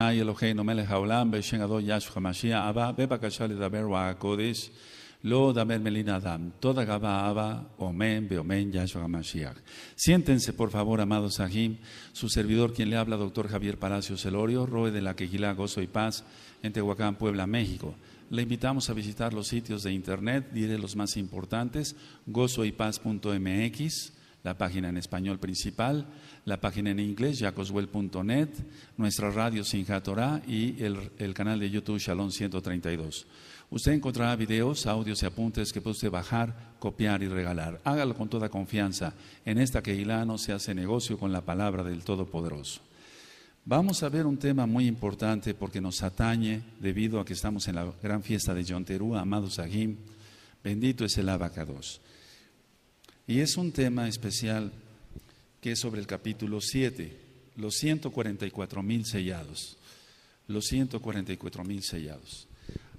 Siéntense por favor amados sahim su servidor quien le habla doctor Javier Palacio Celorio, roe de la Quejilá Gozo y Paz en Tehuacán Puebla México le invitamos a visitar los sitios de internet diré los más importantes gozoypaz.mx la página en español principal, la página en inglés, jacoswell.net, nuestra radio Sinja y el, canal de YouTube Shalom 132. Usted encontrará videos, audios y apuntes que puede bajar, copiar y regalar. Hágalo con toda confianza. En esta Keilah no se hace negocio con la palabra del Todopoderoso. Vamos a ver un tema muy importante porque nos atañe debido a que estamos en la gran fiesta de Yonterú, amado Sahim. Bendito es el abacados. Y es un tema especial que es sobre el capítulo 7, los 144 mil sellados. Los 144 mil sellados.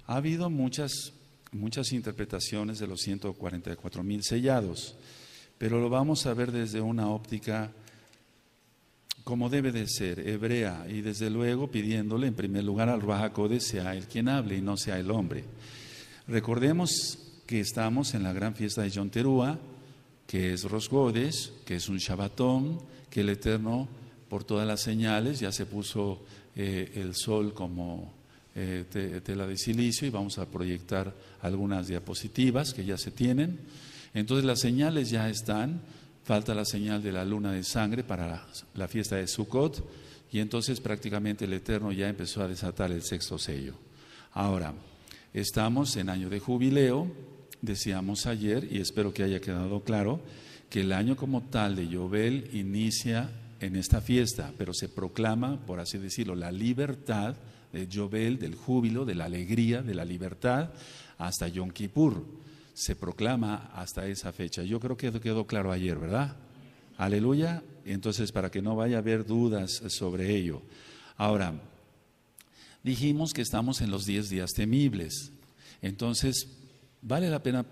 Ha habido muchas, muchas interpretaciones de los 144 mil sellados, pero lo vamos a ver desde una óptica como debe de ser, hebrea, y desde luego pidiéndole en primer lugar al Ruajacode sea el quien hable y no sea el hombre. Recordemos que estamos en la gran fiesta de terúa que es Rosgodes, que es un Shabbatón, que el Eterno, por todas las señales, ya se puso eh, el sol como eh, tela de silicio y vamos a proyectar algunas diapositivas que ya se tienen. Entonces las señales ya están, falta la señal de la luna de sangre para la, fiesta de Sukkot y entonces prácticamente el Eterno ya empezó a desatar el sexto sello. Ahora, estamos en año de jubileo, Decíamos ayer, y espero que haya quedado claro, que el año como tal de Yobel inicia en esta fiesta, pero se proclama, por así decirlo, la libertad de Yobel, del júbilo, de la alegría, de la libertad, hasta Yom Kippur. Se proclama hasta esa fecha. Yo creo que quedó claro ayer, ¿verdad? Aleluya. Entonces, para que no vaya a haber dudas sobre ello. Ahora, dijimos que estamos en los 10 días temibles. Entonces, vale la pena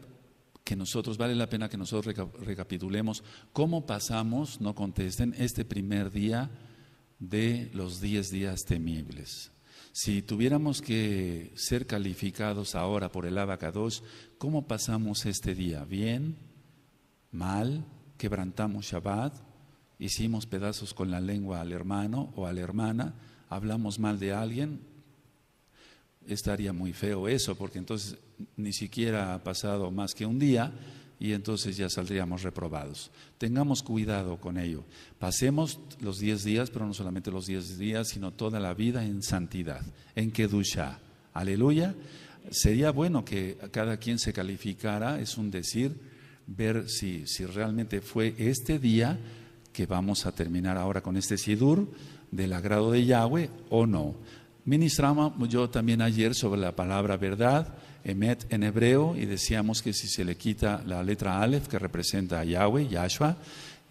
que nosotros, vale la pena que nosotros recapitulemos cómo pasamos, no contesten, este primer día de los 10 días temibles. Si tuviéramos que ser calificados ahora por el Abacados, ¿cómo pasamos este día? ¿Bien? ¿Mal? ¿Quebrantamos Shabbat? ¿Hicimos pedazos con la lengua al hermano o a la hermana? ¿Hablamos mal de alguien? estaría muy feo eso, porque entonces ni siquiera ha pasado más que un día y entonces ya saldríamos reprobados. Tengamos cuidado con ello. Pasemos los 10 días, pero no solamente los 10 días, sino toda la vida en santidad, en Kedusha. Aleluya. Sería bueno que cada quien se calificara, es un decir, ver si, si realmente fue este día que vamos a terminar ahora con este Sidur del agrado de Yahweh o no. Ministramos yo también ayer sobre la palabra verdad, Emet en hebreo, y decíamos que si se le quita la letra alef que representa a Yahweh, Yahshua,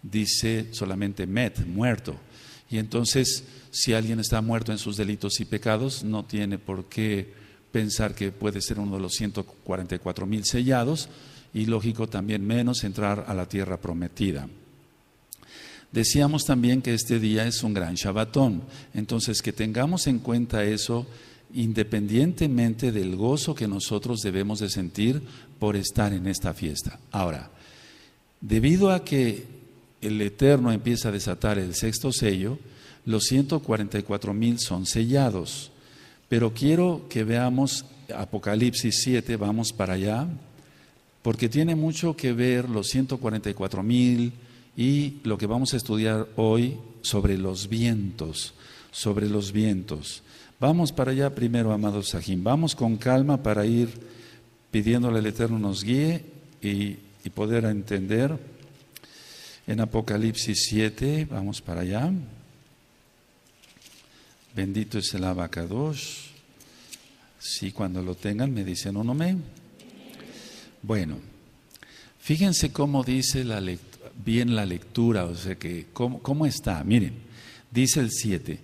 dice solamente Met, muerto. Y entonces, si alguien está muerto en sus delitos y pecados, no tiene por qué pensar que puede ser uno de los 144 mil sellados, y lógico también menos entrar a la tierra prometida. Decíamos también que este día es un gran Shabbatón, entonces que tengamos en cuenta eso independientemente del gozo que nosotros debemos de sentir por estar en esta fiesta. Ahora, debido a que el Eterno empieza a desatar el sexto sello, los 144 mil son sellados. Pero quiero que veamos Apocalipsis 7, vamos para allá, porque tiene mucho que ver los 144 mil, y lo que vamos a estudiar hoy sobre los vientos, sobre los vientos. Vamos para allá primero, amados Sahim. vamos con calma para ir pidiéndole al Eterno nos guíe y, poder entender. En Apocalipsis 7, vamos para allá. Bendito es el abacados. Si cuando lo tengan me dicen un no Bueno, fíjense cómo dice la lectura bien la lectura, o sea que, ¿cómo, está? Miren, dice el 7.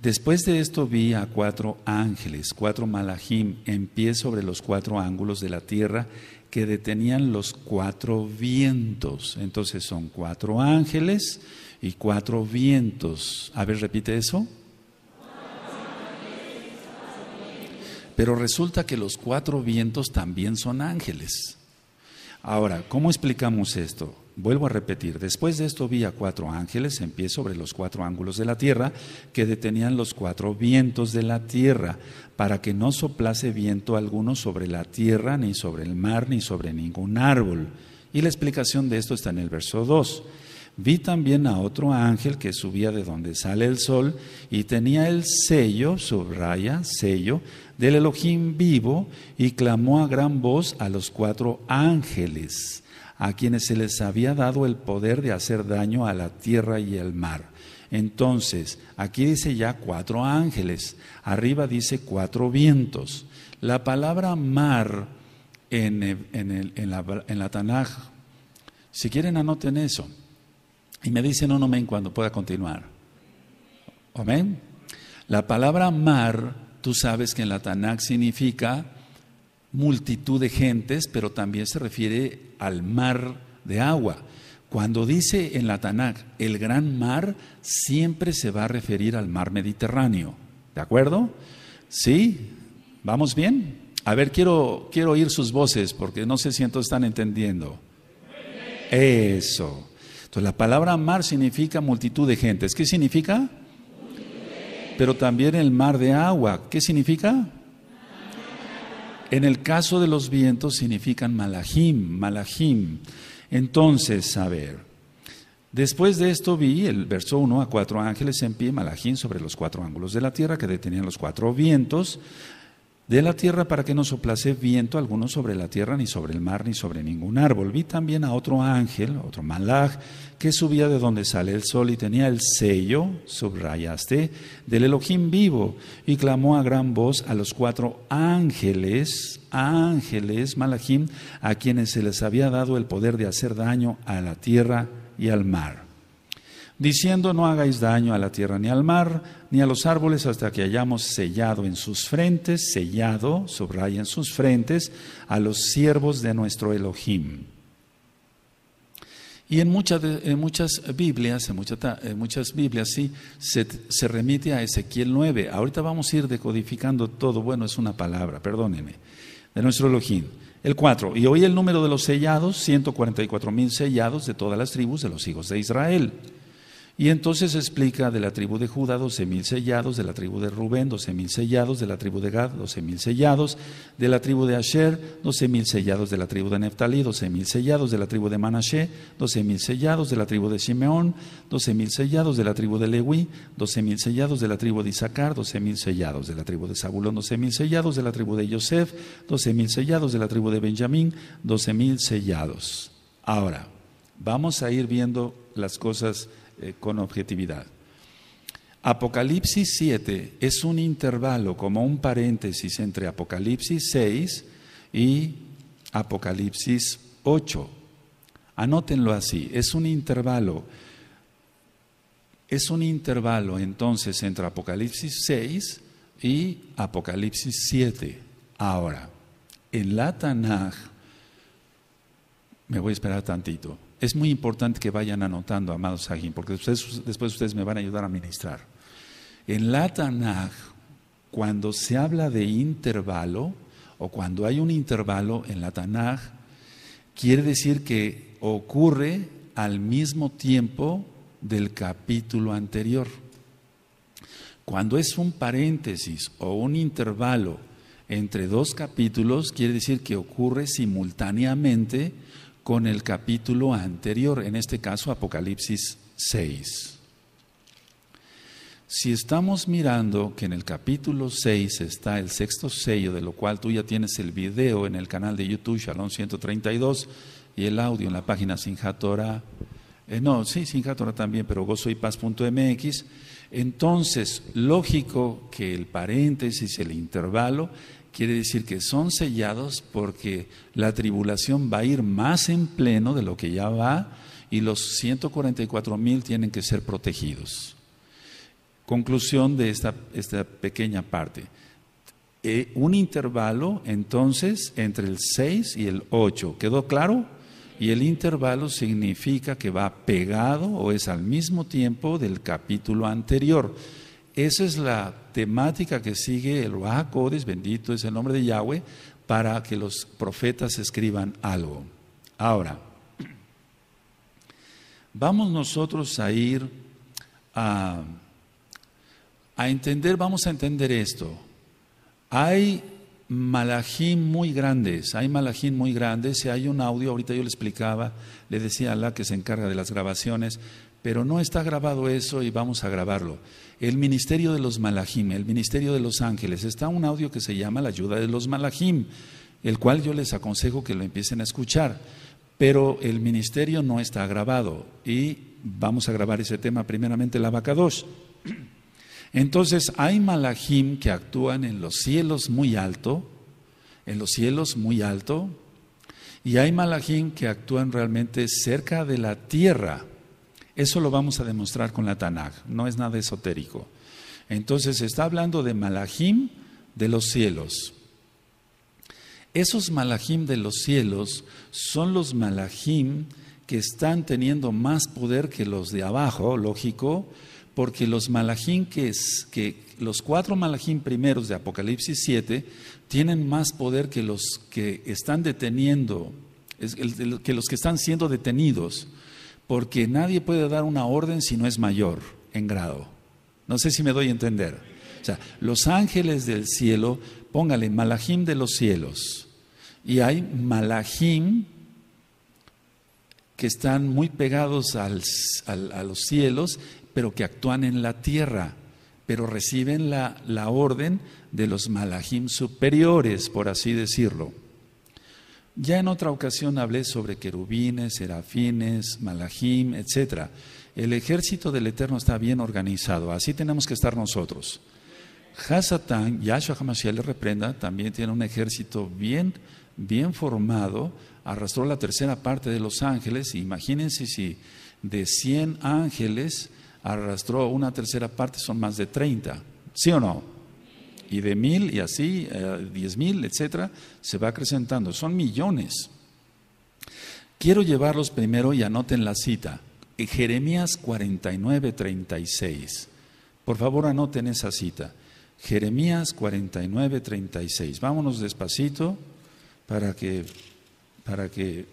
Después de esto vi a cuatro ángeles, cuatro malajim, en pie sobre los cuatro ángulos de la tierra que detenían los cuatro vientos. Entonces son cuatro ángeles y cuatro vientos. A ver, repite eso. Pero resulta que los cuatro vientos también son ángeles. Ahora, ¿cómo explicamos esto? Vuelvo a repetir, después de esto vi a cuatro ángeles en pie sobre los cuatro ángulos de la tierra que detenían los cuatro vientos de la tierra para que no soplase viento alguno sobre la tierra, ni sobre el mar, ni sobre ningún árbol. Y la explicación de esto está en el verso 2. Vi también a otro ángel que subía de donde sale el sol y tenía el sello, subraya, sello, del Elohim vivo y clamó a gran voz a los cuatro ángeles a quienes se les había dado el poder de hacer daño a la tierra y el mar. Entonces, aquí dice ya cuatro ángeles, arriba dice cuatro vientos. La palabra mar en, la, en la Tanaj, si quieren anoten eso y me dicen un en cuando pueda continuar. Amén. La palabra mar, tú sabes que en la Tanaj significa multitud de gentes, pero también se refiere al mar de agua. Cuando dice en la Tanakh el gran mar, siempre se va a referir al mar Mediterráneo. ¿De acuerdo? ¿Sí? ¿Vamos bien? A ver, quiero, quiero oír sus voces porque no sé si están entendiendo. Eso. Entonces, la palabra mar significa multitud de gentes. ¿Qué significa? Pero también el mar de agua. ¿Qué significa? En el caso de los vientos significan malajim, malajim. Entonces, a ver, después de esto vi el verso 1 a cuatro ángeles en pie, malajim, sobre los cuatro ángulos de la tierra que detenían los cuatro vientos de la tierra para que no soplase viento alguno sobre la tierra, ni sobre el mar, ni sobre ningún árbol. Vi también a otro ángel, otro malaj, que subía de donde sale el sol y tenía el sello, subrayaste, del Elohim vivo, y clamó a gran voz a los cuatro ángeles, ángeles, malajim, a quienes se les había dado el poder de hacer daño a la tierra y al mar diciendo no hagáis daño a la tierra ni al mar, ni a los árboles hasta que hayamos sellado en sus frentes, sellado, subraya en sus frentes, a los siervos de nuestro Elohim. Y en muchas, muchas Biblias, en, muchas Biblias sí, se, se, remite a Ezequiel 9. Ahorita vamos a ir decodificando todo, bueno, es una palabra, perdónenme, de nuestro Elohim. El 4. Y hoy el número de los sellados, 144 mil sellados de todas las tribus de los hijos de Israel. Y entonces explica de la tribu de Judá 12.000 sellados, de la tribu de Rubén 12.000 sellados, de la tribu de Gad 12.000 sellados, de la tribu de Asher 12.000 sellados, de la tribu de Neftalí 12.000 sellados, de la tribu de Manashe 12.000 sellados, de la tribu de Simeón 12.000 sellados, de la tribu de Leví 12.000 sellados, de la tribu de Isaacar 12.000 sellados, de la tribu de Zabulón 12.000 sellados, de la tribu de Yosef 12.000 sellados, de la tribu de Benjamín 12.000 sellados. Ahora, vamos a ir viendo las cosas eh, con objetividad. Apocalipsis 7 es un intervalo, como un paréntesis entre Apocalipsis 6 y Apocalipsis 8. Anótenlo así, es un intervalo. Es un intervalo entonces entre Apocalipsis 6 y Apocalipsis 7. Ahora, en la Tanaj, me voy a esperar tantito es muy importante que vayan anotando, amados Sahin, porque después ustedes me van a ayudar a ministrar. En la Tanaj, cuando se habla de intervalo, o cuando hay un intervalo en la Tanaj, quiere decir que ocurre al mismo tiempo del capítulo anterior. Cuando es un paréntesis o un intervalo entre dos capítulos, quiere decir que ocurre simultáneamente con el capítulo anterior, en este caso Apocalipsis 6. Si estamos mirando que en el capítulo 6 está el sexto sello, de lo cual tú ya tienes el video en el canal de YouTube Shalom 132 y el audio en la página Sinjatora, eh, no, sí, Sinjatora también, pero gozoypaz.mx, entonces lógico que el paréntesis, el intervalo, quiere decir que son sellados porque la tribulación va a ir más en pleno de lo que ya va y los 144 mil tienen que ser protegidos. Conclusión de esta, esta pequeña parte. Eh, un intervalo entonces entre el 6 y el 8. ¿Quedó claro? Y el intervalo significa que va pegado o es al mismo tiempo del capítulo anterior. Esa es la temática que sigue el Baja Codes, bendito es el nombre de Yahweh, para que los profetas escriban algo. Ahora, vamos nosotros a ir a, entender, vamos a entender esto. Hay malajín muy grandes, hay malajín muy grandes, Si hay un audio, ahorita yo le explicaba, le decía a la que se encarga de las grabaciones, pero no está grabado eso y vamos a grabarlo el ministerio de los malajim, el ministerio de los ángeles. Está un audio que se llama La ayuda de los malajim, el cual yo les aconsejo que lo empiecen a escuchar, pero el ministerio no está grabado y vamos a grabar ese tema primeramente la vaca 2. Entonces hay malajim que actúan en los cielos muy alto, en los cielos muy alto, y hay malajim que actúan realmente cerca de la tierra. Eso lo vamos a demostrar con la Tanaj, no es nada esotérico. Entonces está hablando de Malahim de los cielos. Esos Malahim de los cielos son los Malahim que están teniendo más poder que los de abajo, lógico, porque los Malahim que, es, que los cuatro Malahim primeros de Apocalipsis 7 tienen más poder que los que están deteniendo, que los que están siendo detenidos porque nadie puede dar una orden si no es mayor en grado. No sé si me doy a entender. O sea, los ángeles del cielo, póngale malajim de los cielos. Y hay malajim que están muy pegados a los cielos, pero que actúan en la tierra, pero reciben la, la orden de los malajim superiores, por así decirlo. Ya en otra ocasión hablé sobre querubines, serafines, malahim, etc. El ejército del Eterno está bien organizado, así tenemos que estar nosotros. Hasatán, Yahshua Hamashiach le reprenda, también tiene un ejército bien, bien formado, arrastró la tercera parte de los ángeles, imagínense si de 100 ángeles arrastró una tercera parte, son más de 30, ¿sí o no? y de mil y así, eh, diez mil, etcétera, se va acrecentando. Son millones. Quiero llevarlos primero y anoten la cita. Jeremías 49, 36. Por favor, anoten esa cita. Jeremías 49, 36. Vámonos despacito para que, para que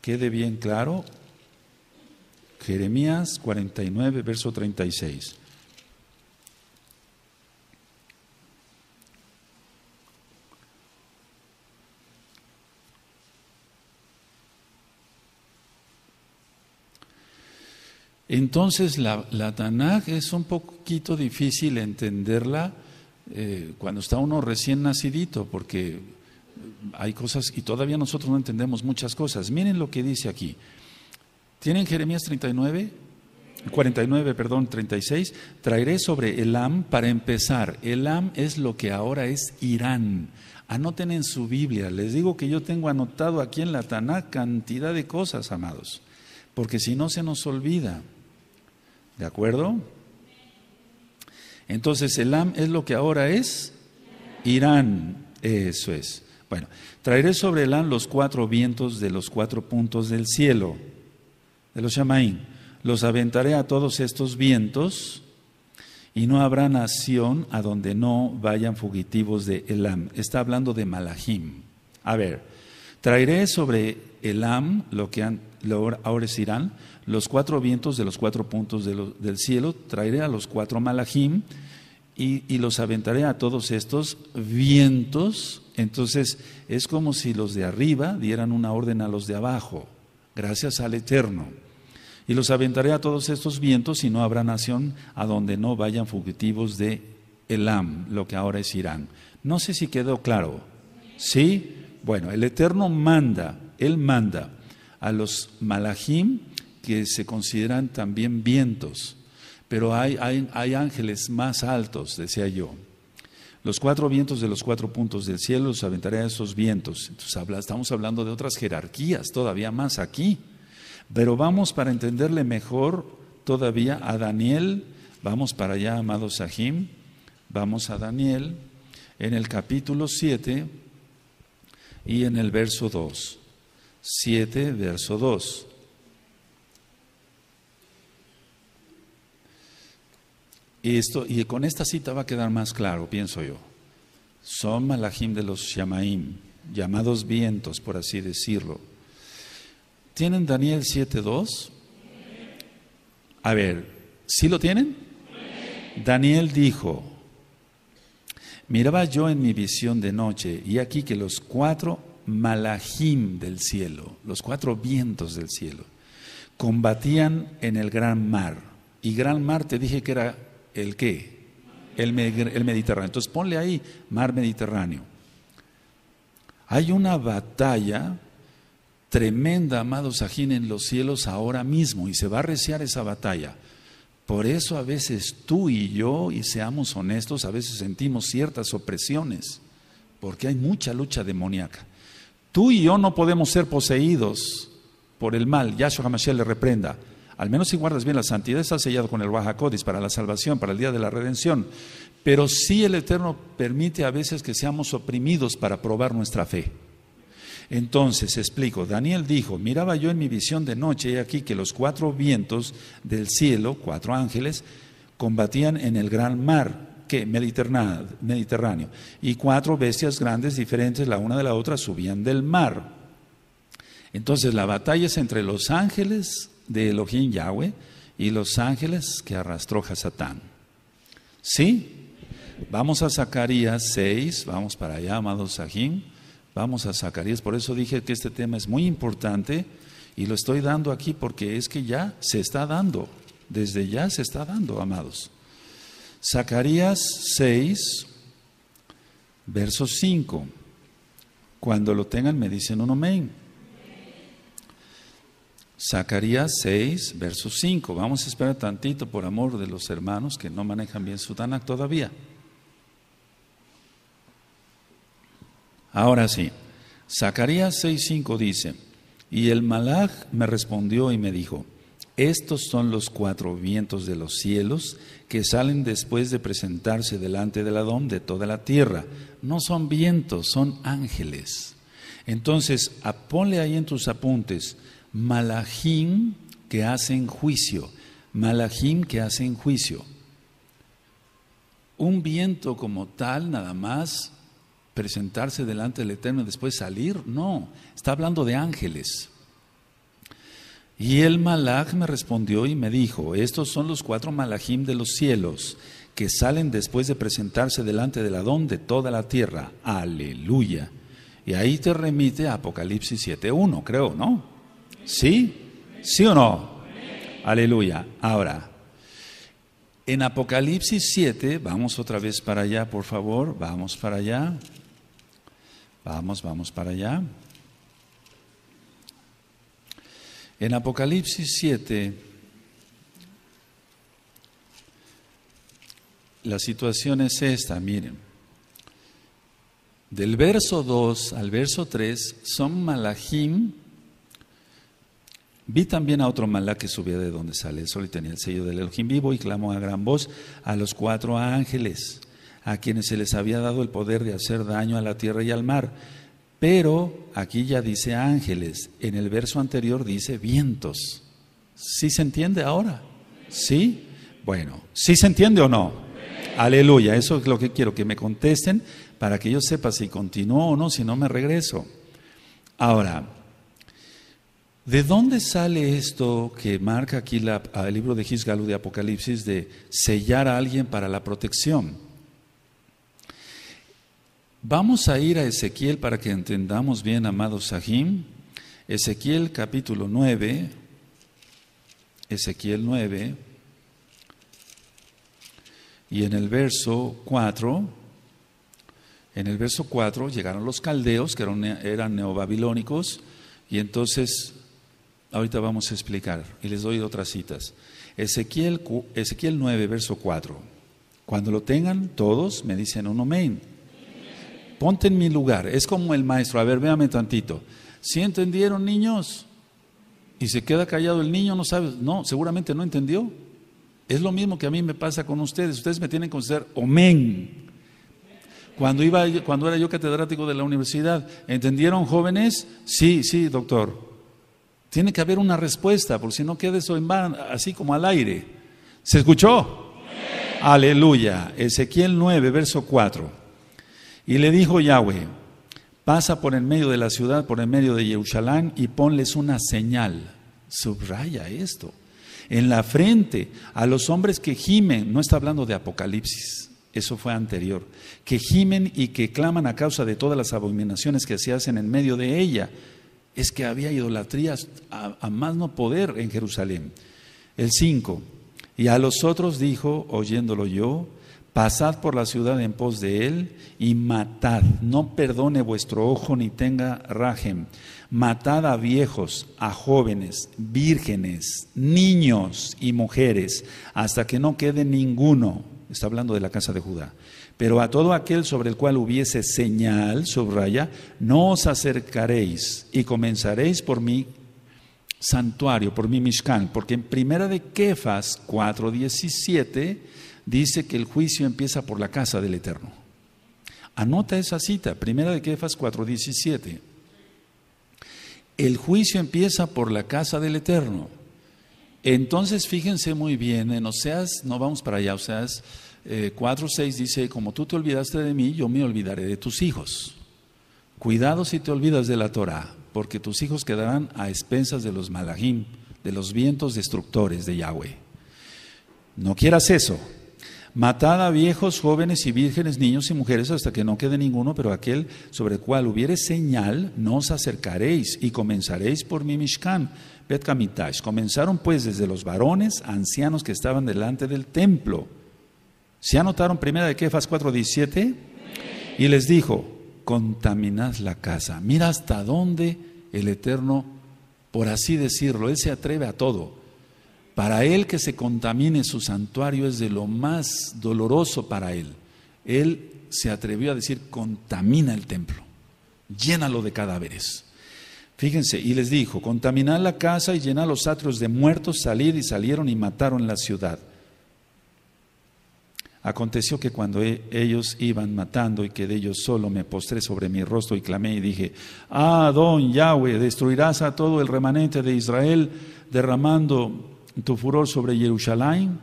quede bien claro. Jeremías 49, verso 36. Entonces la, la es un poquito difícil entenderla eh, cuando está uno recién nacidito, porque hay cosas y todavía nosotros no entendemos muchas cosas. Miren lo que dice aquí. ¿Tienen Jeremías 39? 49, perdón, 36. Traeré sobre Elam para empezar. Elam es lo que ahora es Irán. Anoten en su Biblia. Les digo que yo tengo anotado aquí en la Taná cantidad de cosas, amados, porque si no se nos olvida. ¿De acuerdo? Entonces, Elam es lo que ahora es Irán. Eso es. Bueno, traeré sobre Elam los cuatro vientos de los cuatro puntos del cielo, de los Shamaín. Los aventaré a todos estos vientos y no habrá nación a donde no vayan fugitivos de Elam. Está hablando de Malahim. A ver, traeré sobre Elam, lo que ahora es Irán, los cuatro vientos de los cuatro puntos del cielo, traeré a los cuatro malajim y, los aventaré a todos estos vientos. Entonces es como si los de arriba dieran una orden a los de abajo, gracias al Eterno. Y los aventaré a todos estos vientos y no habrá nación a donde no vayan fugitivos de Elam, lo que ahora es Irán. No sé si quedó claro. ¿Sí? Bueno, el Eterno manda, Él manda a los malajim, que se consideran también vientos, pero hay, hay, ángeles más altos, decía yo. Los cuatro vientos de los cuatro puntos del cielo los aventaré a esos vientos. Entonces estamos hablando de otras jerarquías todavía más aquí. Pero vamos para entenderle mejor todavía a Daniel. Vamos para allá, amado Sahim. Vamos a Daniel en el capítulo 7 y en el verso 2. 7, verso 2. Y, esto, y con esta cita va a quedar más claro, pienso yo. Son malajim de los shamaim llamados vientos, por así decirlo. ¿Tienen Daniel 7.2? A ver, ¿sí lo tienen? Daniel dijo, miraba yo en mi visión de noche y aquí que los cuatro malajim del cielo, los cuatro vientos del cielo, combatían en el gran mar. Y gran mar te dije que era el qué? El, Mediterráneo. Entonces ponle ahí, mar Mediterráneo. Hay una batalla tremenda, amados ajín en los cielos ahora mismo y se va a arreciar esa batalla. Por eso a veces tú y yo, y seamos honestos, a veces sentimos ciertas opresiones, porque hay mucha lucha demoníaca. Tú y yo no podemos ser poseídos por el mal, Yahshua Hamashiach le reprenda. Al menos si guardas bien la santidad, está sellado con el Baja para la salvación, para el día de la redención. Pero sí el Eterno permite a veces que seamos oprimidos para probar nuestra fe. Entonces, explico, Daniel dijo, miraba yo en mi visión de noche, y aquí que los cuatro vientos del cielo, cuatro ángeles, combatían en el gran mar, que Mediterráneo, y cuatro bestias grandes diferentes la una de la otra subían del mar. Entonces la batalla es entre los ángeles de Elohim Yahweh y los ángeles que arrastró satán ¿Sí? Vamos a Zacarías 6, vamos para allá, amados Sahim. Vamos a Zacarías, por eso dije que este tema es muy importante y lo estoy dando aquí porque es que ya se está dando, desde ya se está dando, amados. Zacarías 6, verso 5. Cuando lo tengan me dicen un amén. Zacarías 6, verso 5. Vamos a esperar tantito por amor de los hermanos que no manejan bien su todavía. Ahora sí, Zacarías 5 dice, y el malaj me respondió y me dijo, estos son los cuatro vientos de los cielos que salen después de presentarse delante del Adón de toda la tierra. No son vientos, son ángeles. Entonces, ponle ahí en tus apuntes, malajim que hacen juicio, malajim que hacen juicio. Un viento como tal, nada más, presentarse delante del Eterno y después salir, no, está hablando de ángeles. Y el malaj me respondió y me dijo, estos son los cuatro malajim de los cielos que salen después de presentarse delante del Adón de toda la tierra. Aleluya. Y ahí te remite a Apocalipsis 7.1, creo, ¿no? ¿Sí? ¿Sí o no? Aleluya. Ahora, en Apocalipsis 7, vamos otra vez para allá, por favor, vamos para allá. Vamos, vamos para allá. En Apocalipsis 7, la situación es esta, miren. Del verso 2 al verso 3 son malajim, Vi también a otro malá que subía de donde sale el sol y tenía el sello del Elohim vivo y clamó a gran voz a los cuatro ángeles, a quienes se les había dado el poder de hacer daño a la tierra y al mar. Pero aquí ya dice ángeles, en el verso anterior dice vientos. ¿Sí se entiende ahora? ¿Sí? Bueno, ¿sí se entiende o no? Aleluya, eso es lo que quiero que me contesten para que yo sepa si continúo o no, si no me regreso. Ahora, ¿De dónde sale esto que marca aquí el libro de Gisgalo de Apocalipsis de sellar a alguien para la protección? Vamos a ir a Ezequiel para que entendamos bien, amado Sahim. Ezequiel capítulo 9, Ezequiel 9, y en el verso 4, en el verso 4 llegaron los caldeos, que eran neobabilónicos, y entonces Ahorita vamos a explicar y les doy otras citas. Ezequiel, Ezequiel 9, verso 4. Cuando lo tengan todos, me dicen un amén. Ponte en mi lugar. Es como el maestro. A ver, véame tantito. si entendieron, niños? Y se queda callado el niño, no sabe. No, seguramente no entendió. Es lo mismo que a mí me pasa con ustedes. Ustedes me tienen que ser amén. Cuando, iba, cuando era yo catedrático de la universidad, ¿entendieron jóvenes? Sí, sí, doctor. Tiene que haber una respuesta, por si no queda eso en así como al aire. ¿Se escuchó? Aleluya. Ezequiel 9, verso 4. Y le dijo Yahweh, pasa por el medio de la ciudad, por en medio de Jerusalén, y ponles una señal. Subraya esto. En la frente a los hombres que gimen, no está hablando de Apocalipsis, eso fue anterior, que gimen y que claman a causa de todas las abominaciones que se hacen en medio de ella es que había idolatrías a, a más no poder en Jerusalén. El 5. Y a los otros dijo, oyéndolo yo, pasad por la ciudad en pos de él y matad, no perdone vuestro ojo ni tenga rajem. Matad a viejos, a jóvenes, vírgenes, niños y mujeres, hasta que no quede ninguno. Está hablando de la casa de Judá. Pero a todo aquel sobre el cual hubiese señal, subraya, no os acercaréis y comenzaréis por mi santuario, por mi Mishkan, porque en primera de Kefas 4.17 dice que el juicio empieza por la casa del Eterno. Anota esa cita, primera de Kefas 4.17. El juicio empieza por la casa del Eterno. Entonces fíjense muy bien, en Oseas, no vamos para allá, Oseas 4.6 eh, dice, como tú te olvidaste de mí, yo me olvidaré de tus hijos. Cuidado si te olvidas de la Torah, porque tus hijos quedarán a expensas de los malajim, de los vientos destructores de Yahweh. No quieras eso. Matad a viejos, jóvenes y vírgenes, niños y mujeres hasta que no quede ninguno, pero aquel sobre el cual hubiere señal, no os acercaréis y comenzaréis por mi Mishkan, Bet comenzaron pues desde los varones ancianos que estaban delante del templo ¿Se anotaron primera de Kefas 4:17? Y les dijo, contaminad la casa. Mira hasta dónde el Eterno, por así decirlo, Él se atreve a todo. Para Él que se contamine su santuario es de lo más doloroso para Él. Él se atrevió a decir, contamina el templo, llénalo de cadáveres. Fíjense, y les dijo, contaminad la casa y llenad los atrios de muertos, salid y salieron y mataron la ciudad. Aconteció que cuando e, ellos iban matando y quedé ellos solo, me postré sobre mi rostro y clamé y dije, Ah, don Yahweh, destruirás a todo el remanente de Israel derramando tu furor sobre Jerusalén.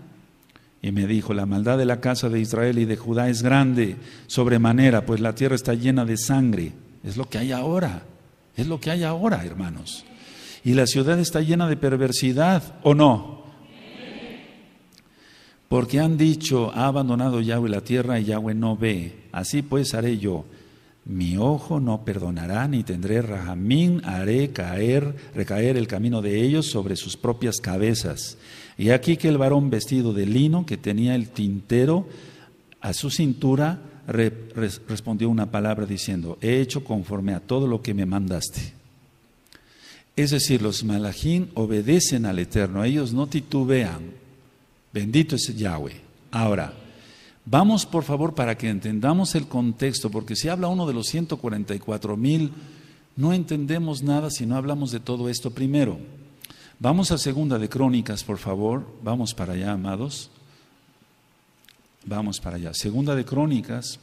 Y me dijo, la maldad de la casa de Israel y de Judá es grande, sobremanera, pues la tierra está llena de sangre. Es lo que hay ahora, es lo que hay ahora, hermanos. Y la ciudad está llena de perversidad, ¿o no? Porque han dicho, ha abandonado Yahweh la tierra y Yahweh no ve. Así pues haré yo. Mi ojo no perdonará ni tendré rajamín, haré caer, recaer el camino de ellos sobre sus propias cabezas. Y aquí que el varón vestido de lino, que tenía el tintero a su cintura, respondió una palabra diciendo, he hecho conforme a todo lo que me mandaste. Es decir, los malajín obedecen al Eterno, ellos no titubean, Bendito es Yahweh. Ahora, vamos por favor para que entendamos el contexto, porque si habla uno de los 144 mil, no entendemos nada si no hablamos de todo esto primero. Vamos a segunda de Crónicas, por favor. Vamos para allá, amados. Vamos para allá. Segunda de Crónicas.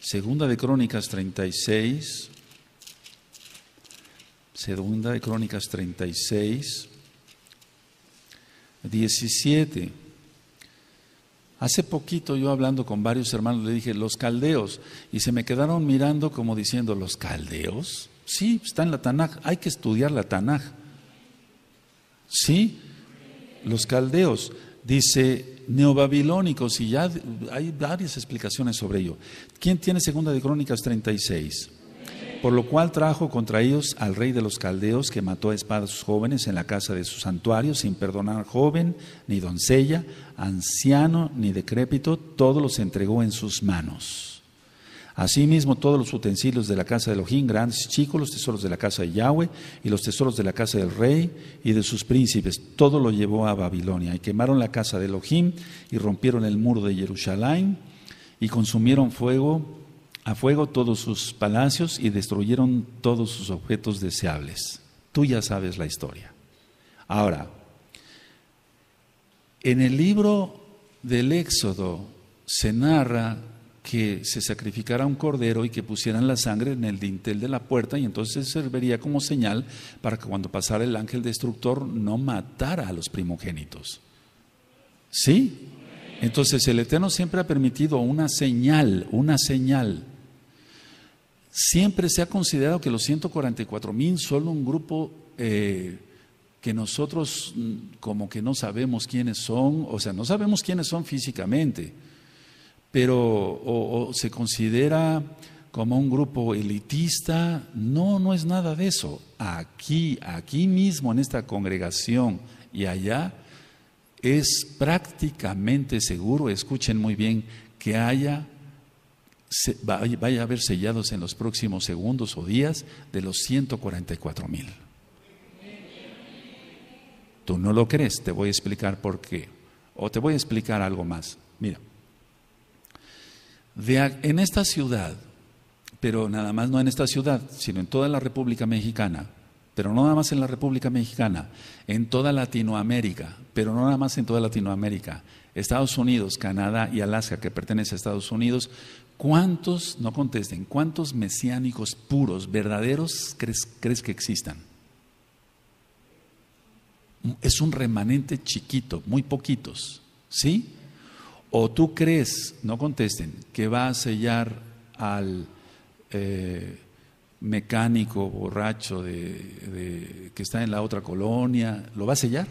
Segunda de Crónicas 36. Segunda de Crónicas 36. 17. Hace poquito yo hablando con varios hermanos le dije, los caldeos, y se me quedaron mirando como diciendo, ¿los caldeos? Sí, está en la Tanaj, hay que estudiar la Tanaj. Sí, los caldeos, dice neobabilónicos, y ya hay varias explicaciones sobre ello. ¿Quién tiene segunda de Crónicas 36? Por lo cual trajo contra ellos al rey de los caldeos que mató a espadas a sus jóvenes en la casa de su santuario, sin perdonar joven, ni doncella, anciano, ni decrépito, todos los entregó en sus manos. Asimismo, todos los utensilios de la casa de Elohim, grandes y chicos, los tesoros de la casa de Yahweh y los tesoros de la casa del rey y de sus príncipes, todo lo llevó a Babilonia. Y quemaron la casa de Elohim y rompieron el muro de Jerusalén y consumieron fuego a fuego todos sus palacios y destruyeron todos sus objetos deseables. Tú ya sabes la historia. Ahora, en el libro del Éxodo se narra que se sacrificara un cordero y que pusieran la sangre en el dintel de la puerta y entonces serviría como señal para que cuando pasara el ángel destructor no matara a los primogénitos. ¿Sí? Entonces el Eterno siempre ha permitido una señal, una señal. Siempre se ha considerado que los 144 mil son un grupo eh, que nosotros mm, como que no sabemos quiénes son, o sea, no sabemos quiénes son físicamente, pero o se considera como un grupo elitista. No, no es nada de eso. Aquí, aquí mismo, en esta congregación y allá, es prácticamente seguro, escuchen muy bien, que haya vaya, a haber sellados en los próximos segundos o días de los 144 mil. Tú no lo crees, te voy a explicar por qué. O te voy a explicar algo más. Mira, en esta ciudad, pero nada más no en esta ciudad, sino en toda la República Mexicana, pero no nada más en la República Mexicana, en toda Latinoamérica, pero no nada más en toda Latinoamérica, Estados Unidos, Canadá y Alaska, que pertenece a Estados Unidos, ¿Cuántos, no contesten, cuántos mesiánicos puros, verdaderos, crees, que existan? Es un remanente chiquito, muy poquitos, ¿sí? ¿O tú crees, no contesten, que va a sellar al eh, mecánico borracho de, que está en la otra colonia? ¿Lo va a sellar?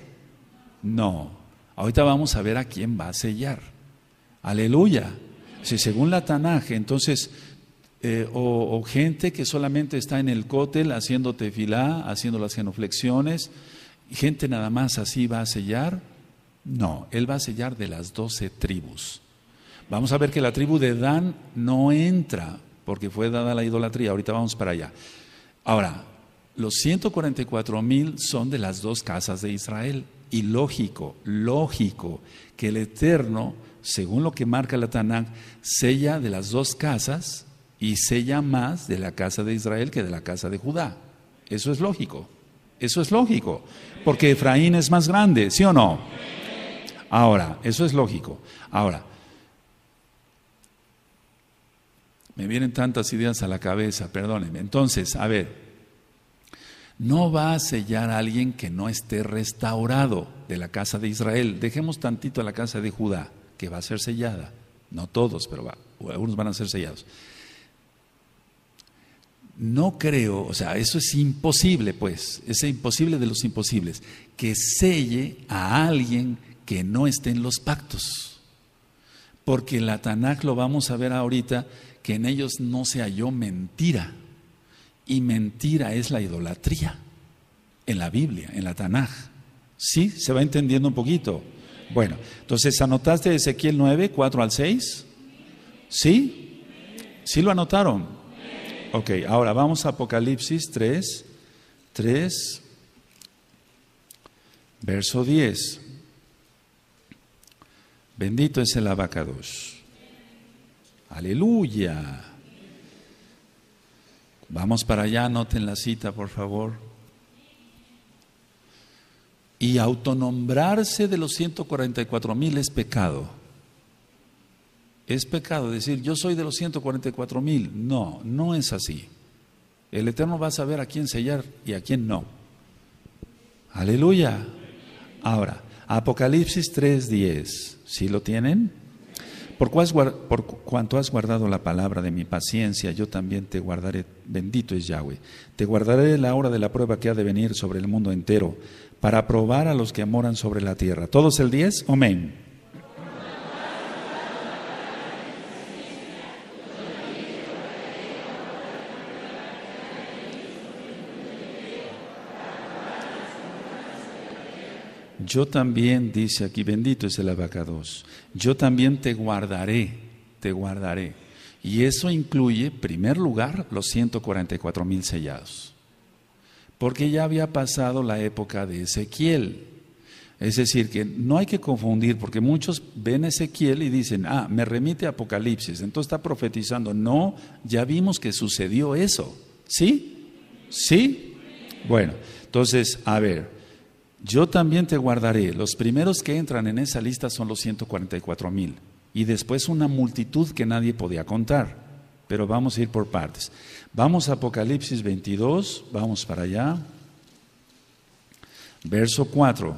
No. Ahorita vamos a ver a quién va a sellar. Aleluya. Si según la Tanaj, entonces, eh, o, gente que solamente está en el cótel haciendo tefilá, haciendo las genuflexiones, gente nada más así va a sellar. No, él va a sellar de las doce tribus. Vamos a ver que la tribu de Dan no entra porque fue dada la idolatría. Ahorita vamos para allá. Ahora, los 144 mil son de las dos casas de Israel. Y lógico, lógico que el Eterno según lo que marca la Tanakh, sella de las dos casas y sella más de la casa de Israel que de la casa de Judá. Eso es lógico. Eso es lógico. Porque Efraín es más grande, ¿sí o no? Ahora, eso es lógico. Ahora, me vienen tantas ideas a la cabeza, perdónenme. Entonces, a ver, no va a sellar a alguien que no esté restaurado de la casa de Israel. Dejemos tantito a la casa de Judá que va a ser sellada. No todos, pero va, algunos van a ser sellados. No creo, o sea, eso es imposible, pues, es imposible de los imposibles, que selle a alguien que no esté en los pactos. Porque la Tanaj lo vamos a ver ahorita, que en ellos no se halló mentira. Y mentira es la idolatría en la Biblia, en la Tanaj. Sí, se va entendiendo un poquito. Bueno, entonces, ¿anotaste Ezequiel 9, 4 al 6? ¿Sí? ¿Sí lo anotaron? Ok, ahora vamos a Apocalipsis 3, 3, verso 10. Bendito es el abacados. Aleluya. Vamos para allá, anoten la cita, por favor. Y autonombrarse de los 144 mil es pecado. Es pecado decir, yo soy de los 144 mil. No, no es así. El Eterno va a saber a quién sellar y a quién no. Aleluya. Ahora, Apocalipsis 3:10. ¿Sí lo tienen? Por, por cuanto has guardado la palabra de mi paciencia, yo también te guardaré, bendito es Yahweh, te guardaré la hora de la prueba que ha de venir sobre el mundo entero para probar a los que moran sobre la tierra. Todos el 10, amén. Yo también, dice aquí, bendito es el abacados, yo también te guardaré, te guardaré. Y eso incluye, en primer lugar, los 144 mil sellados porque ya había pasado la época de Ezequiel. Es decir, que no hay que confundir, porque muchos ven Ezequiel y dicen, ah, me remite a Apocalipsis, entonces está profetizando. No, ya vimos que sucedió eso. ¿Sí? ¿Sí? Bueno, entonces, a ver, yo también te guardaré. Los primeros que entran en esa lista son los 144 mil, y después una multitud que nadie podía contar, pero vamos a ir por partes. Vamos a Apocalipsis 22, vamos para allá. Verso 4.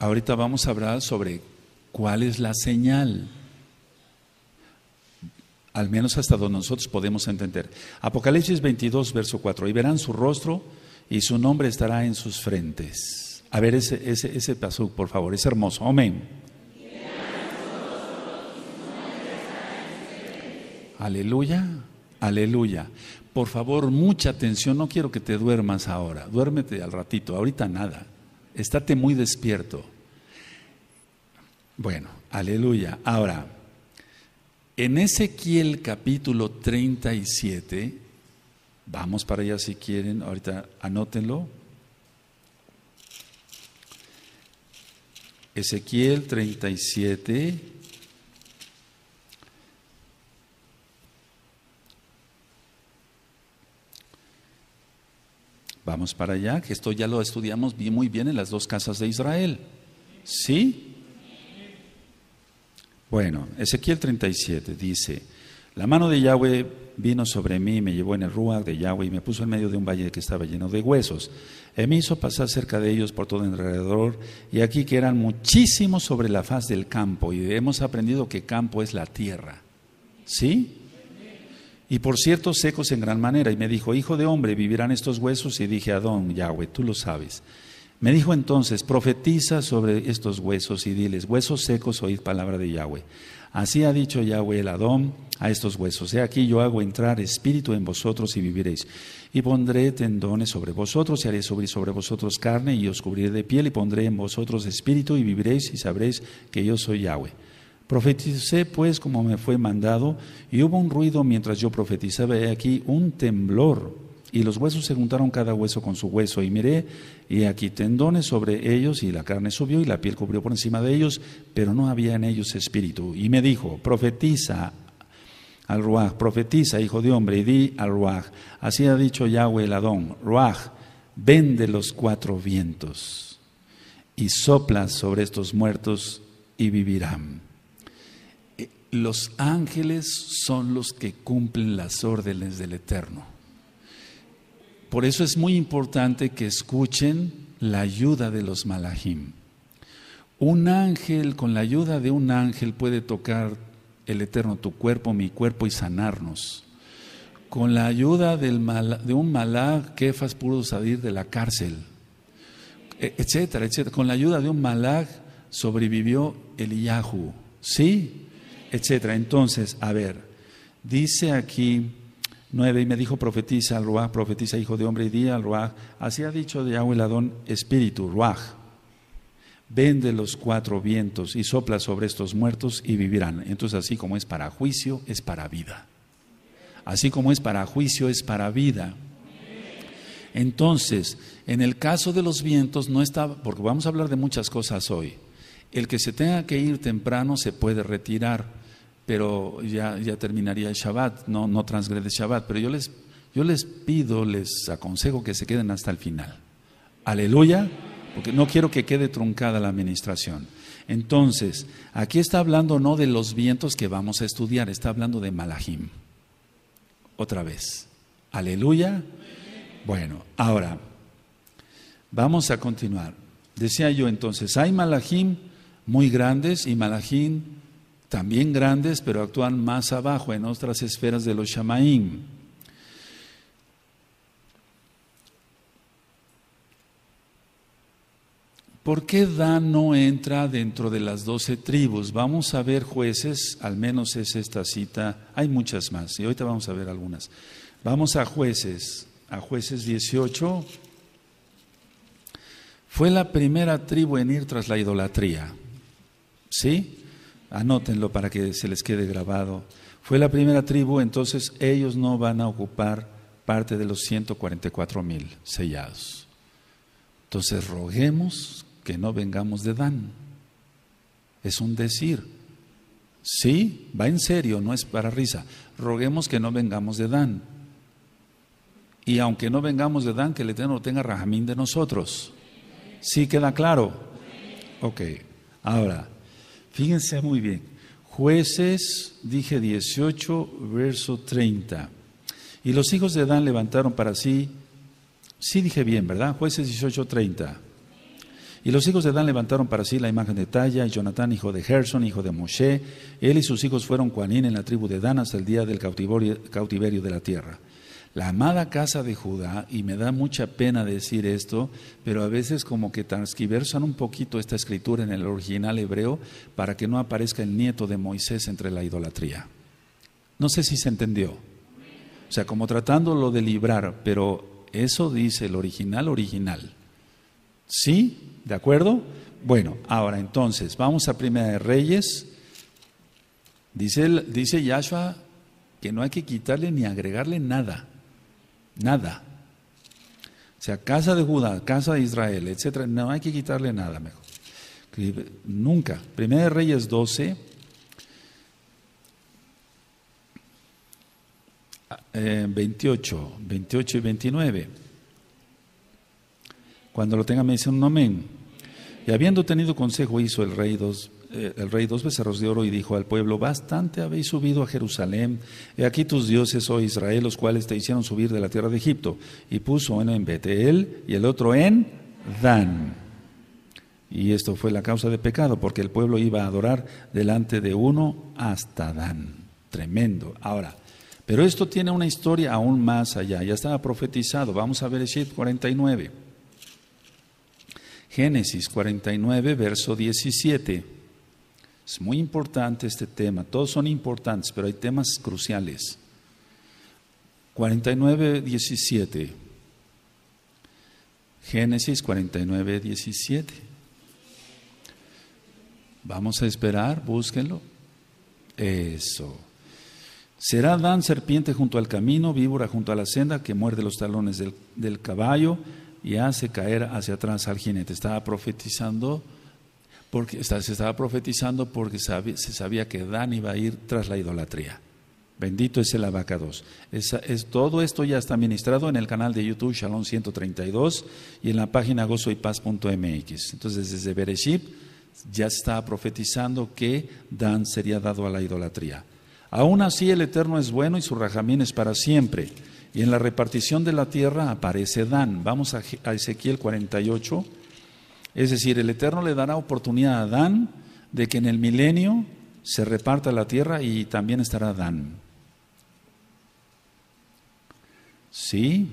Ahorita vamos a hablar sobre cuál es la señal. Al menos hasta donde nosotros podemos entender. Apocalipsis 22, verso 4. Y verán su rostro y su nombre estará en sus frentes a ver ese, ese, ese por favor, es hermoso. Amén. Aleluya, aleluya. Por favor, mucha atención, no quiero que te duermas ahora, duérmete al ratito, ahorita nada, estate muy despierto. Bueno, aleluya. Ahora, en Ezequiel capítulo 37, vamos para allá si quieren, ahorita anótenlo, Ezequiel 37. Vamos para allá, que esto ya lo estudiamos muy bien en las dos casas de Israel. ¿Sí? Bueno, Ezequiel 37 dice, la mano de Yahweh vino sobre mí, me llevó en el Ruach de Yahweh y me puso en medio de un valle que estaba lleno de huesos. Y e me hizo pasar cerca de ellos por todo alrededor, y aquí que eran muchísimos sobre la faz del campo, y hemos aprendido que campo es la tierra. ¿Sí? Y por cierto, secos en gran manera. Y me dijo, Hijo de hombre, vivirán estos huesos. Y dije, Adón, Yahweh, tú lo sabes. Me dijo entonces, profetiza sobre estos huesos y diles, huesos secos, oíd palabra de Yahweh. Así ha dicho Yahweh el Adón a estos huesos. He aquí yo hago entrar espíritu en vosotros y viviréis. Y pondré tendones sobre vosotros y haré sobre vosotros carne y os cubriré de piel y pondré en vosotros espíritu y viviréis y sabréis que yo soy Yahweh. Profeticé pues como me fue mandado y hubo un ruido mientras yo profetizaba. He aquí un temblor y los huesos se juntaron cada hueso con su hueso. Y miré, y aquí tendones sobre ellos, y la carne subió, y la piel cubrió por encima de ellos, pero no había en ellos espíritu. Y me dijo, profetiza al Ruach, profetiza, hijo de hombre, y di al Ruach. Así ha dicho Yahweh el Adón, Ruach, vende los cuatro vientos, y sopla sobre estos muertos, y vivirán. Eh, los ángeles son los que cumplen las órdenes del Eterno por eso es muy importante que escuchen la ayuda de los malahim. Un ángel, con la ayuda de un ángel, puede tocar el Eterno, tu cuerpo, mi cuerpo y sanarnos. Con la ayuda del de un malaj, Kefas pudo salir de la cárcel, e, etcétera, etcétera. Con la ayuda de un malach sobrevivió el Yahu. ¿sí? Etcétera. Entonces, a ver, dice aquí 9, y me dijo, profetiza, Ruach, profetiza, hijo de hombre, y di al Ruach, así ha dicho de Yahweh Adón, espíritu, Ruach, vende los cuatro vientos y sopla sobre estos muertos y vivirán. Entonces, así como es para juicio, es para vida. Así como es para juicio, es para vida. Entonces, en el caso de los vientos, no está, porque vamos a hablar de muchas cosas hoy. El que se tenga que ir temprano se puede retirar pero ya, ya terminaría el Shabbat, no, no transgrede Shabbat, pero yo les, yo les pido, les aconsejo que se queden hasta el final. Aleluya, porque no quiero que quede truncada la administración. Entonces, aquí está hablando no de los vientos que vamos a estudiar, está hablando de Malahim. Otra vez. Aleluya. Bueno, ahora, vamos a continuar. Decía yo entonces, hay Malahim muy grandes y Malahim también grandes, pero actúan más abajo, en otras esferas de los Shamaim. ¿Por qué Dan no entra dentro de las doce tribus? Vamos a ver jueces, al menos es esta cita, hay muchas más, y ahorita vamos a ver algunas. Vamos a jueces, a jueces 18. Fue la primera tribu en ir tras la idolatría. ¿Sí? Anótenlo para que se les quede grabado. Fue la primera tribu, entonces ellos no van a ocupar parte de los 144 mil sellados. Entonces roguemos que no vengamos de Dan. Es un decir. Sí, va en serio, no es para risa. Roguemos que no vengamos de Dan. Y aunque no vengamos de Dan, que el Eterno tenga rajamín de nosotros. ¿Sí queda claro? Ok. Ahora, Fíjense muy bien. Jueces, dije 18, verso 30. Y los hijos de Dan levantaron para sí. Sí dije bien, ¿verdad? Jueces 18, 30. Y los hijos de Dan levantaron para sí la imagen de talla, y Jonatán, hijo de Gerson, hijo de Moshe, él y sus hijos fueron Juanín en la tribu de Dan hasta el día del cautiverio de la tierra la amada casa de Judá, y me da mucha pena decir esto, pero a veces como que son un poquito esta escritura en el original hebreo para que no aparezca el nieto de Moisés entre la idolatría. No sé si se entendió. O sea, como tratándolo de librar, pero eso dice el original original. ¿Sí? ¿De acuerdo? Bueno, ahora entonces, vamos a Primera de Reyes. Dice, dice Yahshua que no hay que quitarle ni agregarle nada nada. O sea, casa de Judá, casa de Israel, etc. no hay que quitarle nada mejor. Nunca. Primera de Reyes 12. 28, 28 y 29. Cuando lo tenga, me dicen un amén. Y habiendo tenido consejo hizo el rey dos eh, el rey dos becerros de oro y dijo al pueblo, bastante habéis subido a Jerusalén, he aquí tus dioses, oh Israel, los cuales te hicieron subir de la tierra de Egipto. Y puso uno en Betel y el otro en Dan. Y esto fue la causa de pecado, porque el pueblo iba a adorar delante de uno hasta Dan. Tremendo. Ahora, pero esto tiene una historia aún más allá, ya estaba profetizado. Vamos a ver Eshid 49. Génesis 49, verso 17. Es muy importante este tema. Todos son importantes, pero hay temas cruciales. 49.17 Génesis 49, 17. Vamos a esperar, búsquenlo. Eso. Será dan serpiente junto al camino, víbora junto a la senda, que muerde los talones del, del caballo y hace caer hacia atrás al jinete. Estaba profetizando se estaba profetizando porque se sabía que Dan iba a ir tras la idolatría. Bendito es el abacados. Es, todo esto ya está ministrado en el canal de YouTube Shalom 132 y en la página gozoypaz.mx. Entonces, desde Bereshit ya está profetizando que Dan sería dado a la idolatría. Aún así, el Eterno es bueno y su rajamín es para siempre. Y en la repartición de la tierra aparece Dan. Vamos a Ezequiel 48, es decir, el Eterno le dará oportunidad a Adán de que en el milenio se reparta la tierra y también estará Dan. ¿Sí?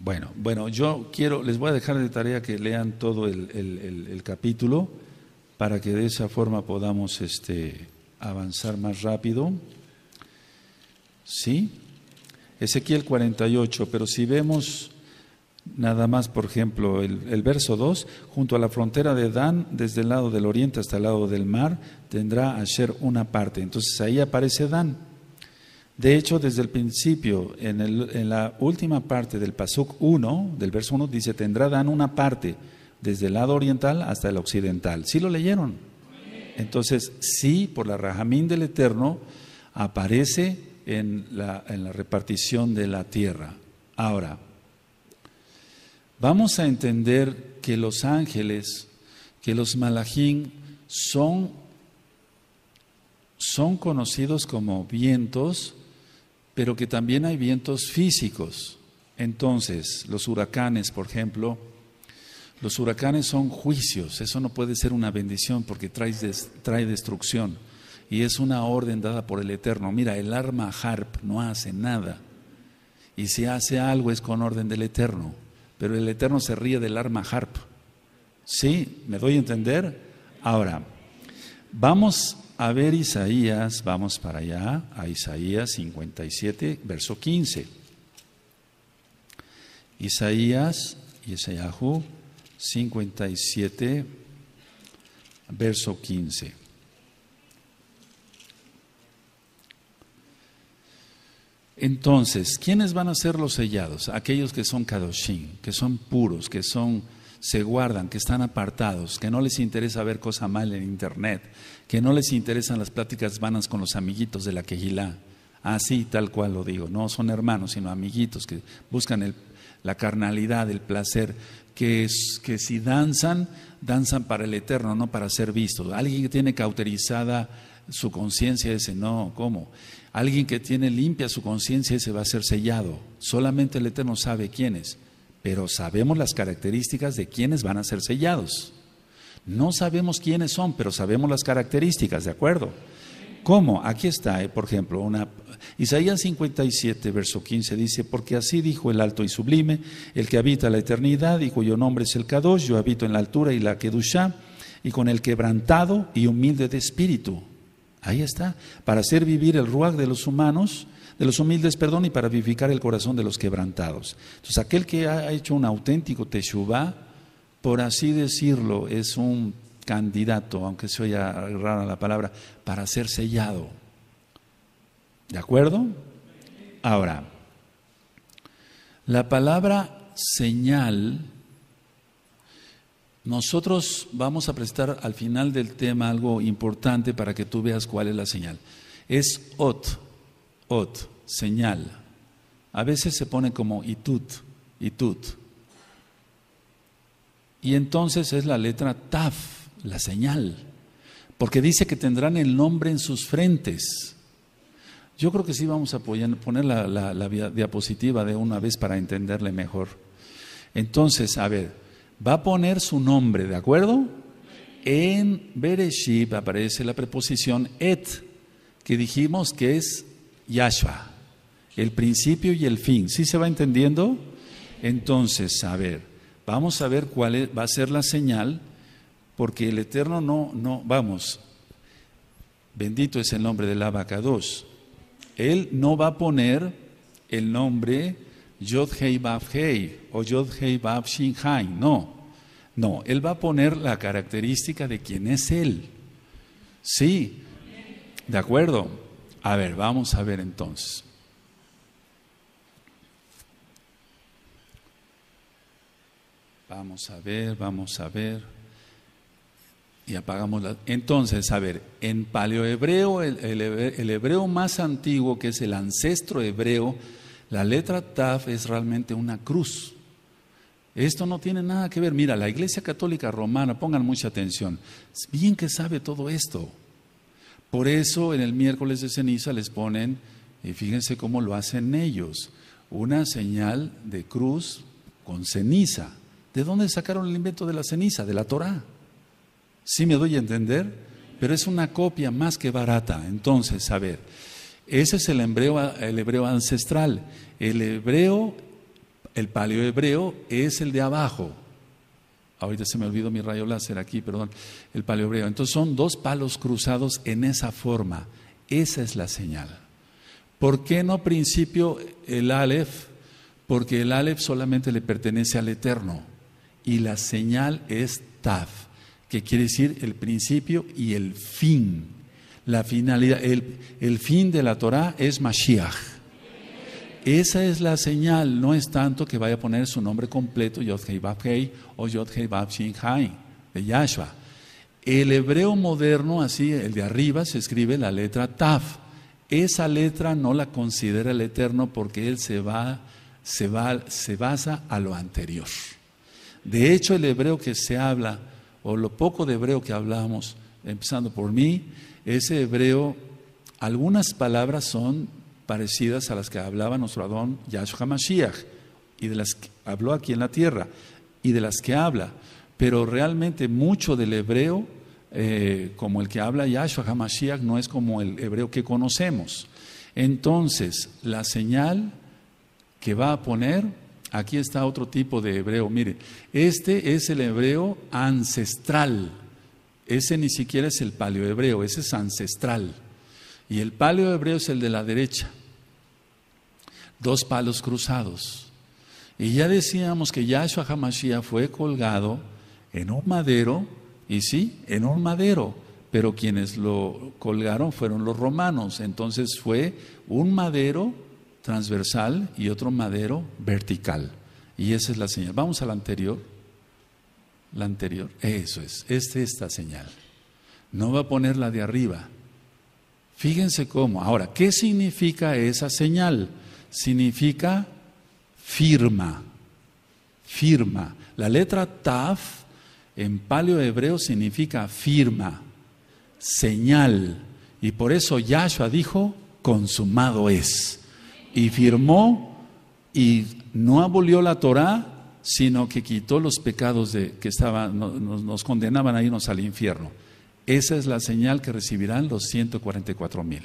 Bueno, bueno, yo quiero, les voy a dejar de tarea que lean todo el, capítulo para que de esa forma podamos este, avanzar más rápido. ¿Sí? Ezequiel 48, pero si vemos nada más, por ejemplo, el, verso 2, junto a la frontera de Dan, desde el lado del oriente hasta el lado del mar, tendrá Asher una parte. Entonces ahí aparece Dan. De hecho, desde el principio, en, la última parte del Pasuk 1, del verso 1, dice, tendrá Dan una parte, desde el lado oriental hasta el occidental. ¿Sí lo leyeron? Entonces, sí, por la rajamín del Eterno, aparece en la, en la repartición de la tierra. Ahora, vamos a entender que los ángeles, que los malajín son, son conocidos como vientos, pero que también hay vientos físicos. Entonces, los huracanes, por ejemplo, los huracanes son juicios, eso no puede ser una bendición porque trae, trae destrucción y es una orden dada por el Eterno. Mira, el arma harp no hace nada. Y si hace algo es con orden del Eterno. Pero el Eterno se ríe del arma harp. ¿Sí? ¿Me doy a entender? Ahora, vamos a ver Isaías, vamos para allá, a Isaías 57, verso 15. Isaías, Isaías 57, verso 15. Entonces, ¿quiénes van a ser los sellados? Aquellos que son kadoshin, que son puros, que son se guardan, que están apartados, que no les interesa ver cosa mal en internet, que no les interesan las pláticas vanas con los amiguitos de la quejilá. Así ah, tal cual lo digo, no son hermanos, sino amiguitos que buscan la carnalidad, el placer, que, que si danzan, danzan para el eterno, no para ser vistos. Alguien que tiene cauterizada su conciencia dice, no, ¿cómo? Alguien que tiene limpia su conciencia se va a ser sellado. Solamente el Eterno sabe quiénes, pero sabemos las características de quienes van a ser sellados. No sabemos quiénes son, pero sabemos las características, ¿de acuerdo? ¿Cómo? Aquí está, eh, por ejemplo, una, Isaías 57, verso 15 dice, porque así dijo el alto y sublime, el que habita la eternidad y cuyo nombre es el Kadosh, yo habito en la altura y la Kedushá, y con el quebrantado y humilde de espíritu Ahí está, para hacer vivir el ruag de los humanos, de los humildes, perdón, y para vivificar el corazón de los quebrantados. Entonces, aquel que ha hecho un auténtico teshuvah, por así decirlo, es un candidato, aunque se oye rara la palabra, para ser sellado. ¿De acuerdo? Ahora, la palabra señal nosotros vamos a prestar al final del tema algo importante para que tú veas cuál es la señal. Es ot, ot, señal. A veces se pone como itut, itut. Y entonces es la letra taf, la señal. Porque dice que tendrán el nombre en sus frentes. Yo creo que sí vamos a poner la, la diapositiva de una vez para entenderle mejor. Entonces, a ver, va a poner su nombre, ¿de acuerdo? En Bereshit aparece la preposición et, que dijimos que es Yahshua, el principio y el fin. ¿Sí se va entendiendo? Entonces, a ver, vamos a ver cuál va a ser la señal, porque el Eterno no, no, vamos, bendito es el nombre de vaca dos, Él no va a poner el nombre Yod Hei o Yod Hei Bab Shin No, no, él va a poner la característica de quién es él. Sí, de acuerdo. A ver, vamos a ver entonces. Vamos a ver, vamos a ver. Y apagamos la... Entonces, a ver, en paleohebreo, el, el hebreo más antiguo, que es el ancestro hebreo, la letra Taf es realmente una cruz. Esto no tiene nada que ver. Mira, la Iglesia Católica Romana, pongan mucha atención, bien que sabe todo esto. Por eso en el miércoles de ceniza les ponen, y eh, fíjense cómo lo hacen ellos, una señal de cruz con ceniza. ¿De dónde sacaron el invento de la ceniza? De la Torá. ¿Sí me doy a entender? Pero es una copia más que barata. Entonces, a ver, ese es el hebreo, ancestral. El hebreo, el paleohebreo, es el de abajo. Ahorita se me olvidó mi rayo láser aquí, perdón. El hebreo, Entonces son dos palos cruzados en esa forma. Esa es la señal. ¿Por qué no principio el Aleph? Porque el Aleph solamente le pertenece al Eterno. Y la señal es Taf, que quiere decir el principio y el fin. La finalidad, el, fin de la Torah es Mashiach. Esa es la señal, no es tanto que vaya a poner su nombre completo, Yod Hei o Yod Hei Shin de Yahshua. El hebreo moderno, así, el de arriba, se escribe la letra Taf. Esa letra no la considera el Eterno porque él se, va, se, va, se basa a lo anterior. De hecho, el hebreo que se habla, o lo poco de hebreo que hablamos, empezando por mí, ese hebreo, algunas palabras son parecidas a las que hablaba nuestro Adón Yahshua Hamashiach, y de las que habló aquí en la tierra y de las que habla, pero realmente mucho del hebreo, eh, como el que habla Yahshua Hamashiach, no es como el hebreo que conocemos. Entonces, la señal que va a poner, aquí está otro tipo de hebreo, mire, este es el hebreo ancestral, ese ni siquiera es el palio hebreo, ese es ancestral. Y el palio hebreo es el de la derecha. Dos palos cruzados. Y ya decíamos que Yahshua Hamashiach fue colgado en un madero, y sí, en un madero, pero quienes lo colgaron fueron los romanos. Entonces fue un madero transversal y otro madero vertical. Y esa es la señal. Vamos a la anterior. La anterior. Eso es, es esta señal. No va a poner la de arriba. Fíjense cómo. Ahora, ¿qué significa esa señal? Significa firma. Firma. La letra Taf en paleo hebreo significa firma, señal. Y por eso Yahshua dijo, consumado es. Y firmó y no abolió la Torá sino que quitó los pecados de, que estaban, nos, condenaban a irnos al infierno. Esa es la señal que recibirán los 144 mil.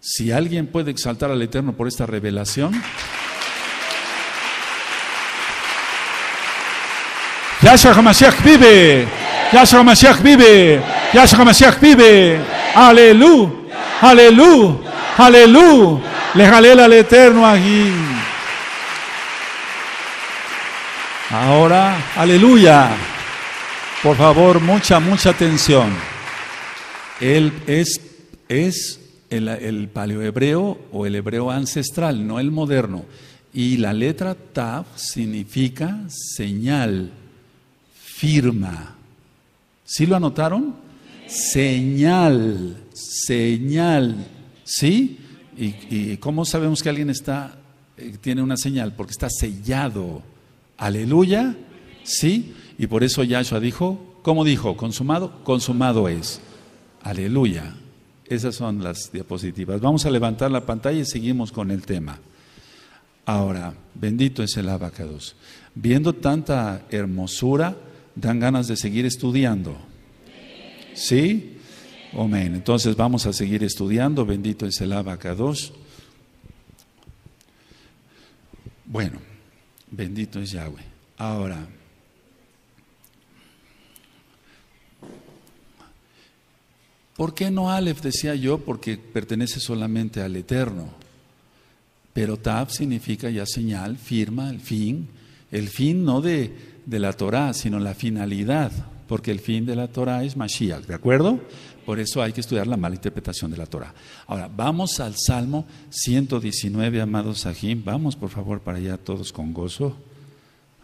Si alguien puede exaltar al Eterno por esta revelación, Yahshua HaMashiach vive, Yahshua HaMashiach vive, Yahshua HaMashiach vive, Alelu, Alelu, Alelu, le jalé al Eterno aquí. Ahora, aleluya. Por favor, mucha, mucha atención. Él es, es el, el paleohebreo o el hebreo ancestral, no el moderno. Y la letra Tav significa señal, firma. ¿Sí lo anotaron? Señal, señal. ¿Sí? ¿Y, cómo sabemos que alguien está, eh, tiene una señal? Porque está sellado Aleluya, ¿sí? Y por eso Yahshua dijo, ¿cómo dijo? Consumado, consumado es. Aleluya. Esas son las diapositivas. Vamos a levantar la pantalla y seguimos con el tema. Ahora, bendito es el abacados. Viendo tanta hermosura, dan ganas de seguir estudiando. ¿Sí? Amén. Entonces vamos a seguir estudiando. Bendito es el abacados. Bueno, Bendito es Yahweh. Ahora, ¿por qué no Aleph? Decía yo, porque pertenece solamente al Eterno. Pero Tab significa ya señal, firma, el fin. El fin no de, de la Torah, sino la finalidad, porque el fin de la Torah es Mashiach, ¿de acuerdo? Por eso hay que estudiar la mala interpretación de la Torah. Ahora, vamos al Salmo 119, amados Sajim. Vamos, por favor, para allá todos con gozo.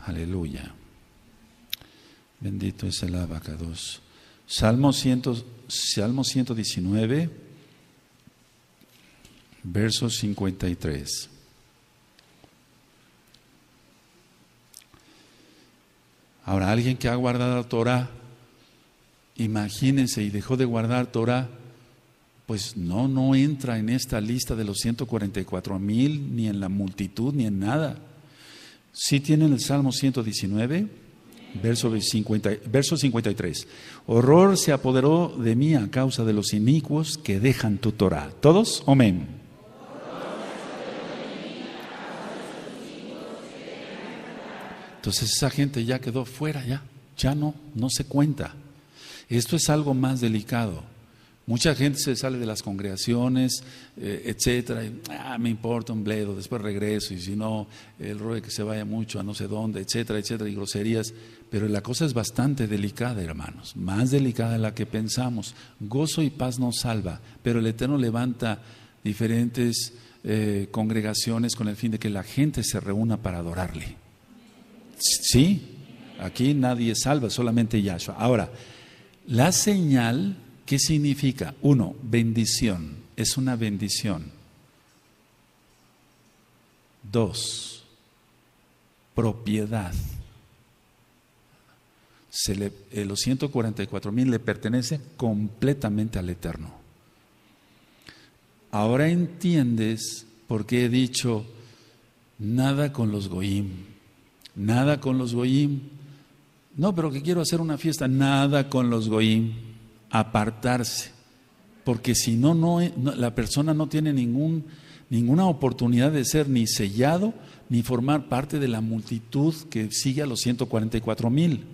Aleluya. Bendito es el abacados. Salmo, Salmo 119, verso 53. Ahora, alguien que ha guardado la Torah imagínense, y dejó de guardar Torah, pues no, no entra en esta lista de los 144 mil, ni en la multitud, ni en nada. Si tienen el Salmo 119, verso, 53. Horror se apoderó de mí a causa de los inicuos que dejan tu Torah. ¿Todos? Amén. Entonces esa gente ya quedó fuera, ya, ya no, no se cuenta. Esto es algo más delicado. Mucha gente se sale de las congregaciones, eh, etcétera. ah, me importa un bledo, después regreso. Y si no, el de que se vaya mucho a no sé dónde, etcétera, etcétera, y groserías. Pero la cosa es bastante delicada, hermanos. Más delicada de la que pensamos. Gozo y paz nos salva, pero el Eterno levanta diferentes eh, congregaciones con el fin de que la gente se reúna para adorarle. Sí, aquí nadie salva, solamente Yahshua. Ahora, la señal, ¿qué significa? Uno, bendición, es una bendición. Dos, propiedad. Eh, los 144 mil le pertenece completamente al Eterno. Ahora entiendes por qué he dicho nada con los goim nada con los goim no, pero que quiero hacer una fiesta. Nada con los goyim. Apartarse. Porque si no, no, la persona no tiene ningún, ninguna oportunidad de ser ni sellado ni formar parte de la multitud que sigue a los 144 mil.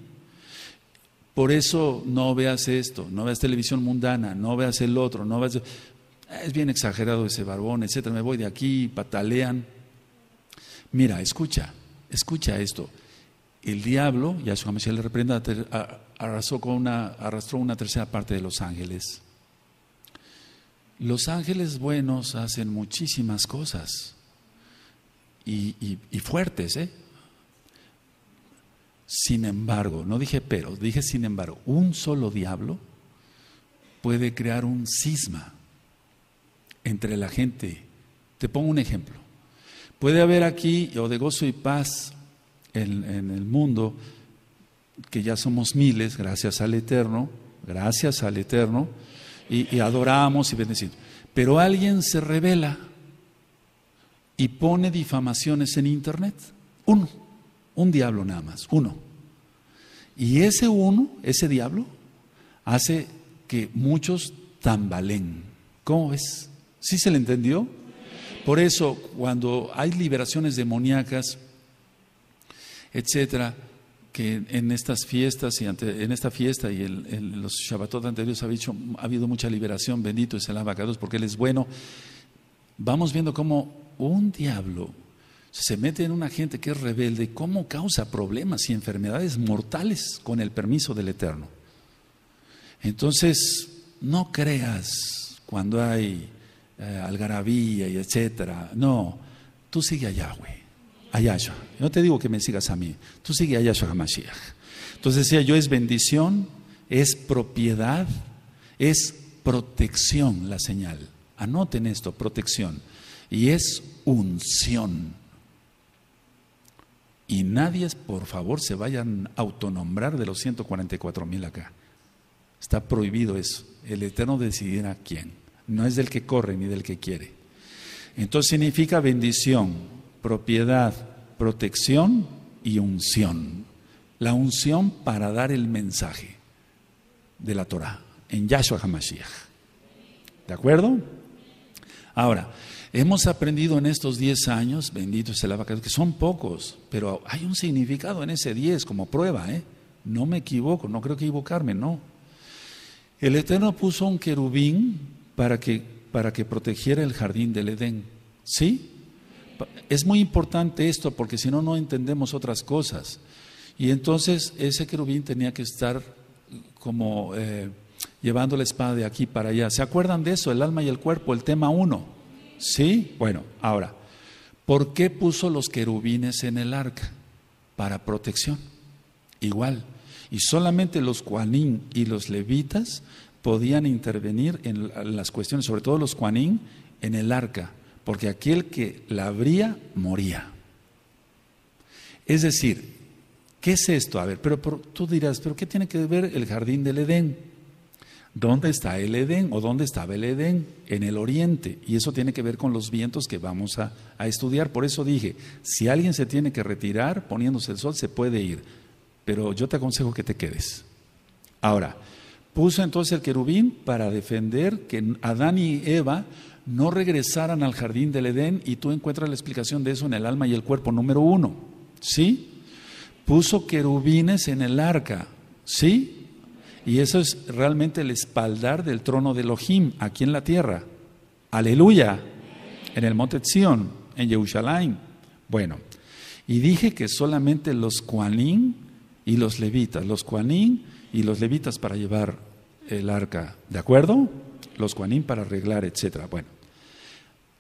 Por eso no veas esto, no veas televisión mundana, no veas el otro, no veas... Es bien exagerado ese barbón, etcétera. Me voy de aquí, patalean. Mira, escucha, escucha esto. El diablo, su Mashiach le reprenda, arrasó con una, arrastró una tercera parte de los ángeles. Los ángeles buenos hacen muchísimas cosas y, fuertes, ¿eh? Sin embargo, no dije pero, dije sin embargo, un solo diablo puede crear un cisma entre la gente. Te pongo un ejemplo. Puede haber aquí, o de gozo y paz, en, el mundo, que ya somos miles, gracias al Eterno, gracias al Eterno, y, adoramos y bendecimos. Pero alguien se revela y pone difamaciones en Internet. Uno, un diablo nada más, uno. Y ese uno, ese diablo, hace que muchos tambalen. ¿Cómo ves? ¿Sí se le entendió? Por eso, cuando hay liberaciones demoníacas, etcétera, que en estas fiestas y en esta fiesta y en los Shabbatot anteriores ha, dicho, ha habido mucha liberación, bendito es el abacados porque él es bueno. Vamos viendo cómo un diablo se mete en una gente que es rebelde, cómo causa problemas y enfermedades mortales con el permiso del Eterno. Entonces, no creas cuando hay eh, algarabía y etcétera. No, tú sigue a Yahweh. Ayashua, No te digo que me sigas a mí, tú sigue a Hamashiach. Entonces decía yo, es bendición, es propiedad, es protección la señal. Anoten esto, protección. Y es unción. Y nadie, por favor, se vayan a autonombrar de los 144 mil acá. Está prohibido eso. El Eterno decidirá quién. No es del que corre ni del que quiere. Entonces significa bendición, propiedad, protección y unción. La unción para dar el mensaje de la Torah en Yahshua HaMashiach. ¿De acuerdo? Ahora, hemos aprendido en estos 10 años, bendito sea el vaca, que son pocos, pero hay un significado en ese 10 como prueba, ¿eh? No me equivoco, no creo que equivocarme, no. El Eterno puso un querubín para que, para que protegiera el jardín del Edén. ¿Sí? Es muy importante esto porque si no, no entendemos otras cosas. Y entonces ese querubín tenía que estar como eh, llevando la espada de aquí para allá. ¿Se acuerdan de eso? El alma y el cuerpo, el tema uno. ¿Sí? Bueno, ahora, ¿por qué puso los querubines en el arca? Para protección. Igual. Y solamente los cuanín y los levitas podían intervenir en las cuestiones, sobre todo los cuanín, en el arca porque aquel que la abría moría. Es decir, ¿qué es esto? A ver, pero, tú dirás, ¿pero qué tiene que ver el jardín del Edén? ¿Dónde está el Edén o dónde estaba el Edén? En el oriente. Y eso tiene que ver con los vientos que vamos a, a estudiar. Por eso dije, si alguien se tiene que retirar poniéndose el sol, se puede ir. Pero yo te aconsejo que te quedes. Ahora, puso entonces el querubín para defender que Adán y Eva no regresaran al jardín del Edén y tú encuentras la explicación de eso en el alma y el cuerpo, número uno. ¿Sí? Puso querubines en el arca. ¿Sí? Y eso es realmente el espaldar del trono de Elohim aquí en la tierra. Aleluya. En el monte Sion, en Jerusalén. Bueno, y dije que solamente los cuanín y los levitas, los cuanín y los levitas para llevar el arca. ¿De acuerdo? Los cuanín para arreglar, etcétera. Bueno.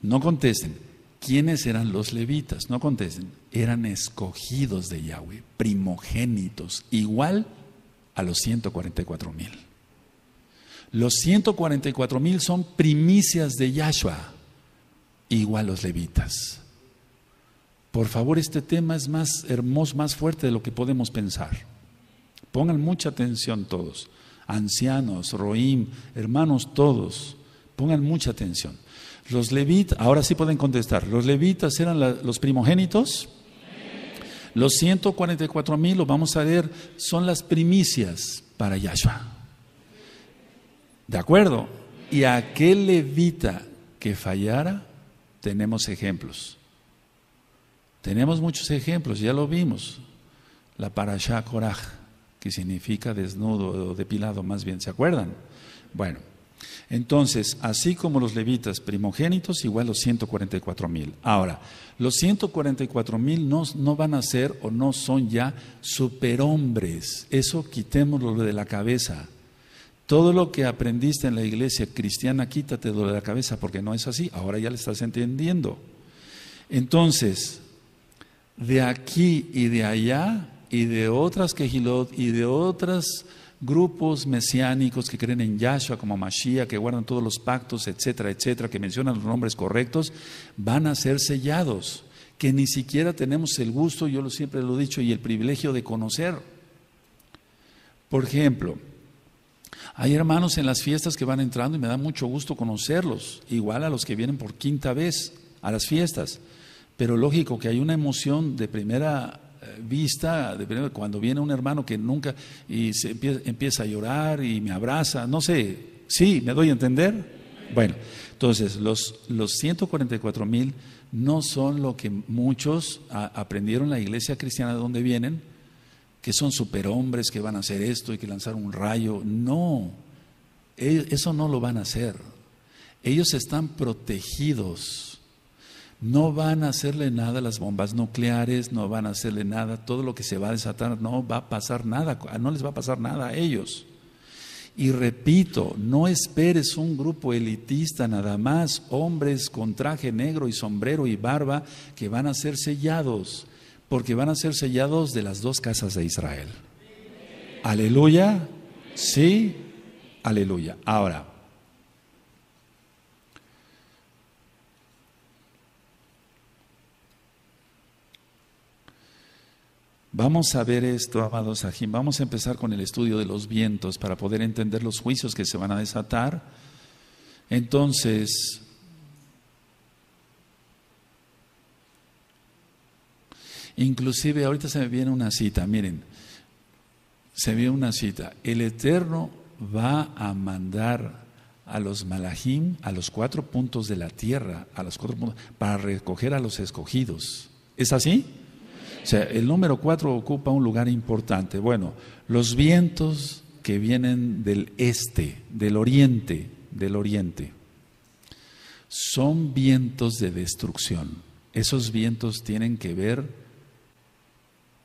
No contesten. ¿Quiénes eran los levitas? No contesten. Eran escogidos de Yahweh, primogénitos, igual a los 144 mil. Los 144 mil son primicias de Yahshua, igual los levitas. Por favor, este tema es más hermoso, más fuerte de lo que podemos pensar. Pongan mucha atención todos, ancianos, roim, hermanos todos, pongan mucha atención. Los levitas, ahora sí pueden contestar, los levitas eran los primogénitos. Los 144 mil, lo vamos a ver, son las primicias para Yahshua. ¿De acuerdo? Y aquel levita que fallara, tenemos ejemplos. Tenemos muchos ejemplos, ya lo vimos. La parashá Koraj, que significa desnudo o depilado, más bien, ¿se acuerdan? Bueno, entonces, así como los levitas primogénitos, igual los 144.000 mil. Ahora, los 144 mil no, no, van a ser o no son ya superhombres. Eso quitémoslo de la cabeza. Todo lo que aprendiste en la iglesia cristiana, quítate de la cabeza porque no es así. Ahora ya le estás entendiendo. Entonces, de aquí y de allá y de otras quejilot y de otras grupos mesiánicos que creen en Yahshua como Mashiach, que guardan todos los pactos, etcétera, etcétera, que mencionan los nombres correctos, van a ser sellados, que ni siquiera tenemos el gusto, yo lo siempre lo he dicho, y el privilegio de conocer. Por ejemplo, hay hermanos en las fiestas que van entrando y me da mucho gusto conocerlos, igual a los que vienen por quinta vez a las fiestas. Pero lógico que hay una emoción de primera vista, cuando viene un hermano que nunca, y se empieza, a llorar y me abraza, no sé, ¿sí? ¿Me doy a entender? Bueno, entonces los, los 144 mil no son lo que muchos aprendieron en la iglesia cristiana de donde vienen, que son superhombres que van a hacer esto y que lanzar un rayo. No, e, eso no lo van a hacer. Ellos están protegidos no van a hacerle nada las bombas nucleares, no van a hacerle nada, todo lo que se va a desatar, no va a pasar nada, no les va a pasar nada a ellos. Y repito, no esperes un grupo elitista nada más, hombres con traje negro y sombrero y barba que van a ser sellados, porque van a ser sellados de las dos casas de Israel. Aleluya, sí, aleluya. Ahora, Vamos a ver esto, amados Sajim. Vamos a empezar con el estudio de los vientos para poder entender los juicios que se van a desatar. Entonces, inclusive ahorita se me viene una cita, miren, se viene una cita. El Eterno va a mandar a los malajim a los cuatro puntos de la tierra, a los cuatro puntos, para recoger a los escogidos. ¿Es así? O sea, el número cuatro ocupa un lugar importante. Bueno, los vientos que vienen del este, del oriente, del oriente, son vientos de destrucción. Esos vientos tienen que ver,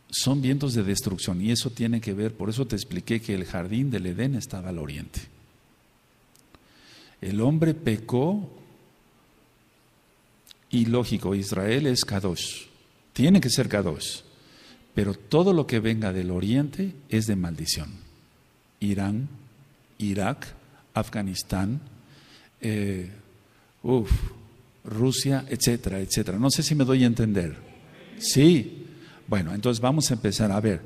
son vientos de destrucción y eso tiene que ver, por eso te expliqué que el jardín del Edén estaba al oriente. El hombre pecó y lógico, Israel es Kadosh. Tiene que ser dos, Pero todo lo que venga del oriente es de maldición. Irán, Irak, Afganistán, eh, Rusia, etcétera, etcétera. No sé si me doy a entender. Sí. Bueno, entonces vamos a empezar a ver.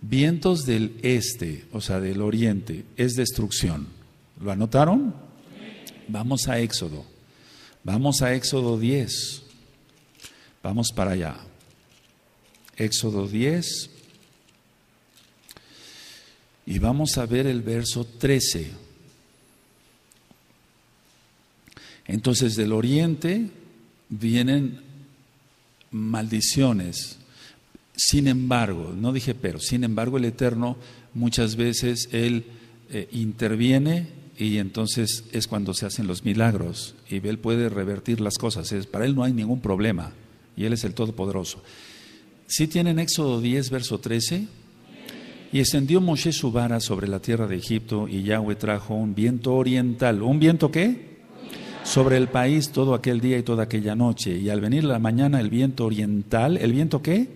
Vientos del este, o sea, del oriente, es destrucción. ¿Lo anotaron? Vamos a Éxodo. Vamos a Éxodo 10. Vamos para allá. Éxodo 10. Y vamos a ver el verso 13. Entonces del oriente vienen maldiciones. Sin embargo, no dije pero, sin embargo el Eterno muchas veces Él eh, interviene y entonces es cuando se hacen los milagros y Él puede revertir las cosas. Es, para Él no hay ningún problema y Él es el Todopoderoso. Si tienen Éxodo 10, verso 13? Y extendió Moshe su vara sobre la tierra de Egipto y Yahweh trajo un viento oriental. ¿Un viento qué? Sobre el país todo aquel día y toda aquella noche. Y al venir la mañana el viento oriental, ¿el viento qué?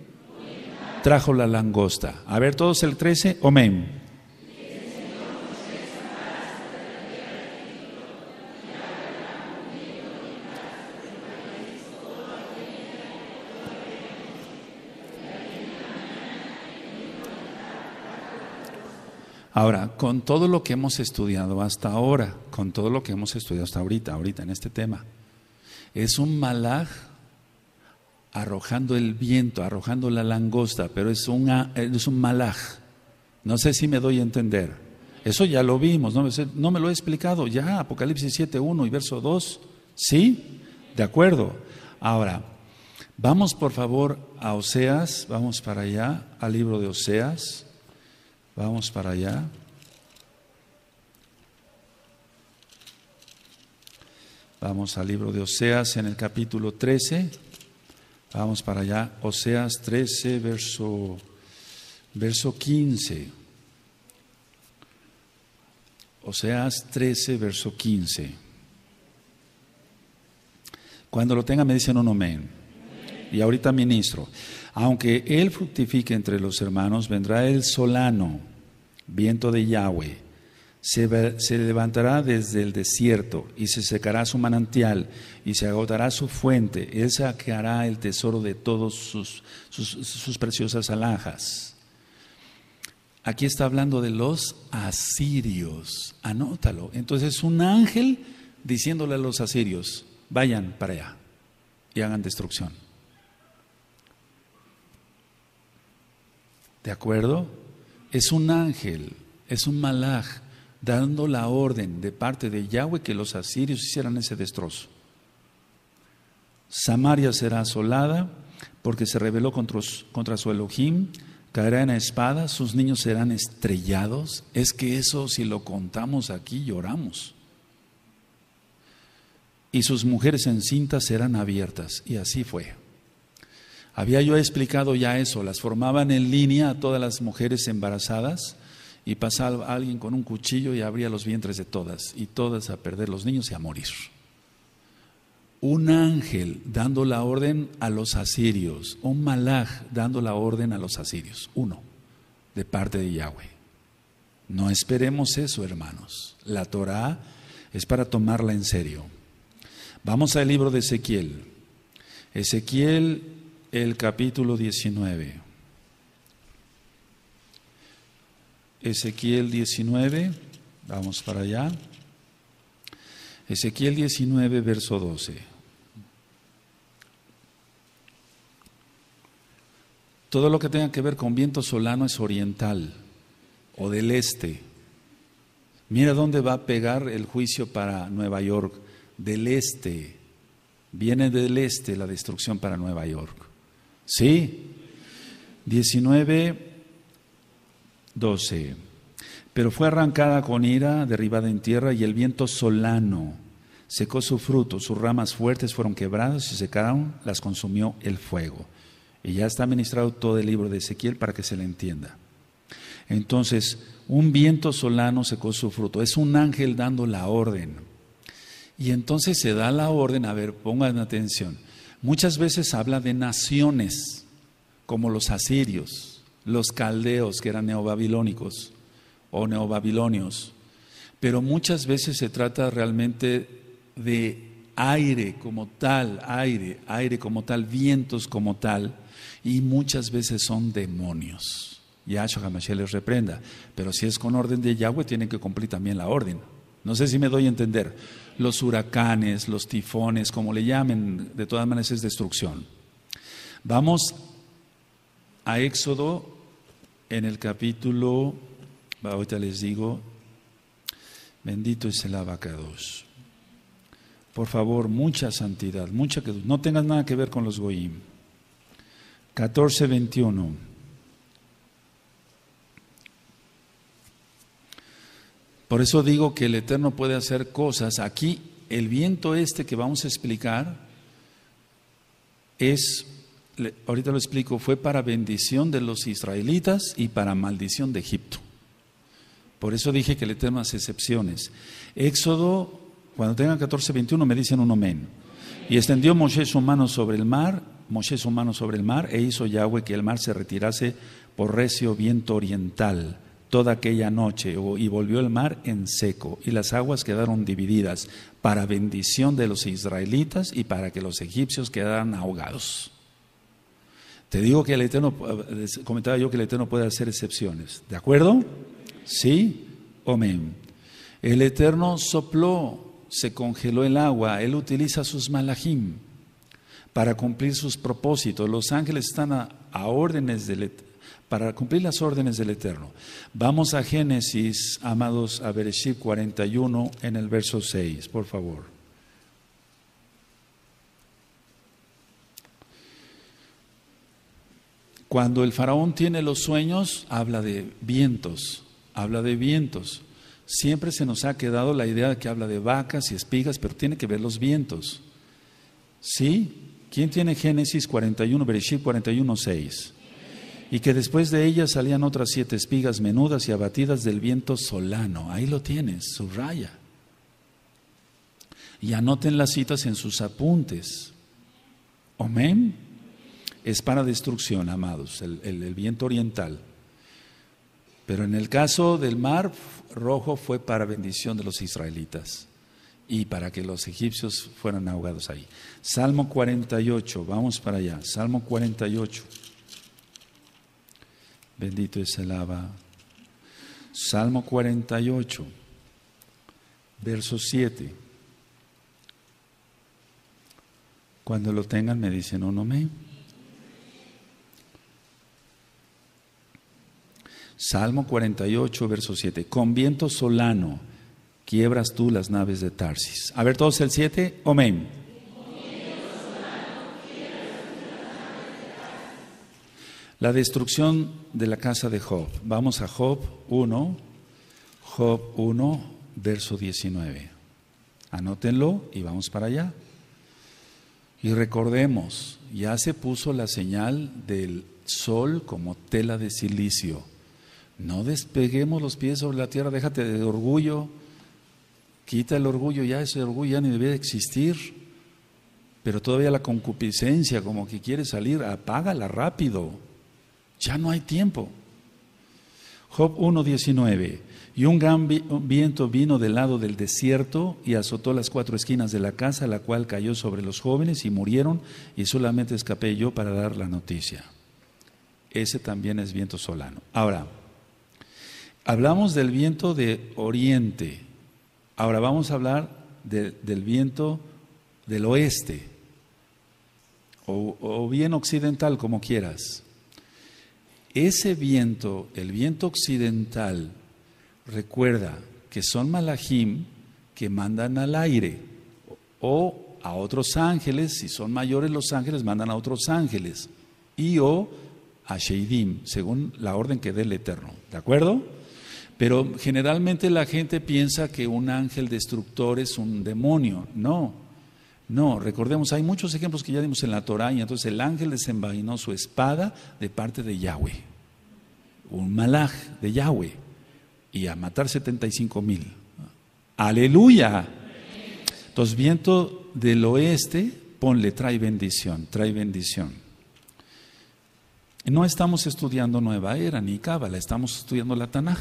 Trajo la langosta. A ver todos el 13, amén. Ahora, con todo lo que hemos estudiado hasta ahora, con todo lo que hemos estudiado hasta ahorita, ahorita en este tema, es un malaj arrojando el viento, arrojando la langosta, pero es, ah, es un malaj. No sé si me doy a entender. Eso ya lo vimos, no, no me lo he explicado ya, Apocalipsis 7, 1 y verso 2. ¿Sí? De acuerdo. Ahora, vamos por favor a Oseas, vamos para allá, al libro de Oseas. Vamos para allá. Vamos al libro de Oseas en el capítulo 13. Vamos para allá. Oseas 13, verso, verso 15. Oseas 13, verso 15. Cuando lo tenga me dicen un amén. Y ahorita ministro. Aunque él fructifique entre los hermanos, vendrá el solano, viento de Yahweh. Se, levantará desde el desierto y se secará su manantial y se agotará su fuente. Él saqueará el tesoro de todos sus, preciosas alhajas. Aquí está hablando de los asirios. Anótalo. Entonces un ángel diciéndole a los asirios, vayan para allá y hagan destrucción. ¿De acuerdo? Es un ángel, es un malaj, dando la orden de parte de Yahweh que los asirios hicieran ese destrozo. Samaria será asolada porque se rebeló contra, contra su Elohim, caerá en la espada, sus niños serán estrellados. Es que eso si lo contamos aquí lloramos. Y sus mujeres encintas serán abiertas. Y así fue. Había yo explicado ya eso, las formaban en línea a todas las mujeres embarazadas y pasaba alguien con un cuchillo y abría los vientres de todas y todas a perder los niños y a morir. Un ángel dando la orden a los asirios, un malaj dando la orden a los asirios, uno, de parte de Yahweh. No esperemos eso, hermanos. La Torah es para tomarla en serio. Vamos al libro de Ezequiel. Ezequiel el capítulo 19. Ezequiel 19, vamos para allá. Ezequiel 19, verso 12. Todo lo que tenga que ver con viento solano es oriental o del este. Mira dónde va a pegar el juicio para Nueva York, del este. Viene del este la destrucción para Nueva York. Sí. 19, 12. Pero fue arrancada con ira, derribada en tierra, y el viento solano secó su fruto, sus ramas fuertes fueron quebradas y secaron, las consumió el fuego. Y ya está ministrado todo el libro de Ezequiel para que se le entienda. Entonces, un viento solano secó su fruto. Es un ángel dando la orden. Y entonces se da la orden, a ver, pongan atención. Muchas veces habla de naciones, como los asirios, los caldeos, que eran neobabilónicos o neobabilonios, pero muchas veces se trata realmente de aire como tal, aire, aire como tal, vientos como tal, y muchas veces son demonios. Yahshua Hamashiach les reprenda, pero si es con orden de Yahweh, tienen que cumplir también la orden. No sé si me doy a entender los huracanes, los tifones, como le llamen, de todas maneras es destrucción. Vamos a Éxodo en el capítulo, ahorita les digo, bendito es el dos. Por favor, mucha santidad, mucha que no tengas nada que ver con los goyim. 14:21 21. Por eso digo que el Eterno puede hacer cosas. Aquí el viento este que vamos a explicar es, ahorita lo explico, fue para bendición de los israelitas y para maldición de Egipto. Por eso dije que el Eterno hace excepciones. Éxodo, cuando tengan 14, 21, me dicen un amén. Y extendió Moshe su mano sobre el mar, Moshe su mano sobre el mar, e hizo Yahweh que el mar se retirase por recio viento oriental toda aquella noche, y volvió el mar en seco, y las aguas quedaron divididas, para bendición de los israelitas y para que los egipcios quedaran ahogados. Te digo que el Eterno, eh, comentaba yo que el Eterno puede hacer excepciones, ¿de acuerdo? Sí, amén. El Eterno sopló, se congeló el agua, Él utiliza sus malajim para cumplir sus propósitos. Los ángeles están a órdenes del Eterno para cumplir las órdenes del Eterno. Vamos a Génesis, amados, a Bereshit 41 en el verso 6, por favor. Cuando el faraón tiene los sueños, habla de vientos, habla de vientos. Siempre se nos ha quedado la idea de que habla de vacas y espigas, pero tiene que ver los vientos. ¿Sí? ¿Quién tiene Génesis 41, Bereshit 41, 6? y que después de ella salían otras siete espigas menudas y abatidas del viento solano. Ahí lo tienes, subraya. Y anoten las citas en sus apuntes. Amén. Es para destrucción, amados, el, el viento oriental. Pero en el caso del mar rojo fue para bendición de los israelitas y para que los egipcios fueran ahogados ahí. Salmo 48, vamos para allá. Salmo 48. Bendito es el Abba. Salmo 48, verso 7. Cuando lo tengan me dicen un oh, me Salmo 48, verso 7. Con viento solano quiebras tú las naves de Tarsis. A ver todos el 7. Amén. La destrucción de la casa de Job. Vamos a Job 1, Job 1, verso 19. Anótenlo y vamos para allá. Y recordemos, ya se puso la señal del sol como tela de silicio. No despeguemos los pies sobre la tierra, déjate de orgullo, quita el orgullo, ya ese orgullo ya ni debe existir. Pero todavía la concupiscencia, como que quiere salir, apágala rápido ya no hay tiempo. Job 1.19. Y un gran viento vino del lado del desierto y azotó las cuatro esquinas de la casa, la cual cayó sobre los jóvenes y murieron, y solamente escapé yo para dar la noticia. Ese también es viento solano. Ahora, hablamos del viento de oriente. Ahora vamos a hablar del viento del oeste, o bien occidental, como quieras. Ese viento, el viento occidental, recuerda que son malahim que mandan al aire o a otros ángeles, si son mayores los ángeles, mandan a otros ángeles y o a Sheidim, según la orden que dé el Eterno. ¿De acuerdo? Pero generalmente la gente piensa que un ángel destructor es un demonio. No, no, recordemos, hay muchos ejemplos que ya dimos en la Torá y entonces el ángel desenvainó su espada de parte de Yahweh, un malaj de Yahweh, y a matar 75 mil. Aleluya. Entonces viento del oeste, ponle, trae bendición, trae bendición. No estamos estudiando Nueva Era ni Cábala, estamos estudiando la Tanaj.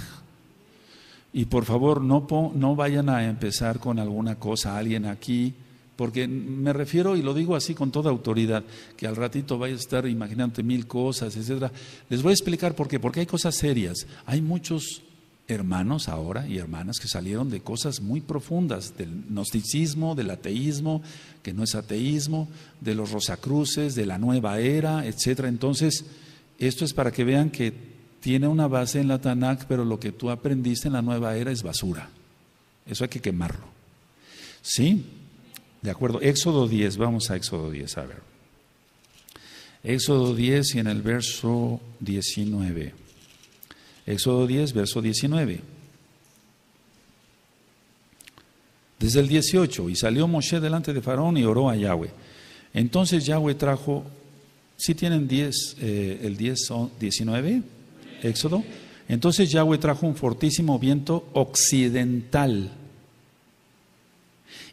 Y por favor, no, no vayan a empezar con alguna cosa, alguien aquí porque me refiero, y lo digo así con toda autoridad, que al ratito vaya a estar imaginando mil cosas, etcétera. Les voy a explicar por qué, porque hay cosas serias. Hay muchos hermanos ahora y hermanas que salieron de cosas muy profundas, del gnosticismo, del ateísmo, que no es ateísmo, de los rosacruces, de la nueva era, etcétera. Entonces, esto es para que vean que tiene una base en la Tanakh, pero lo que tú aprendiste en la nueva era es basura. Eso hay que quemarlo. ¿Sí? ¿De acuerdo? Éxodo 10, vamos a Éxodo 10, a ver. Éxodo 10 y en el verso 19. Éxodo 10, verso 19. Desde el 18, y salió Moshe delante de Faraón y oró a Yahweh. Entonces Yahweh trajo, si tienen 10, eh, el 10, 19, Éxodo. Entonces Yahweh trajo un fortísimo viento occidental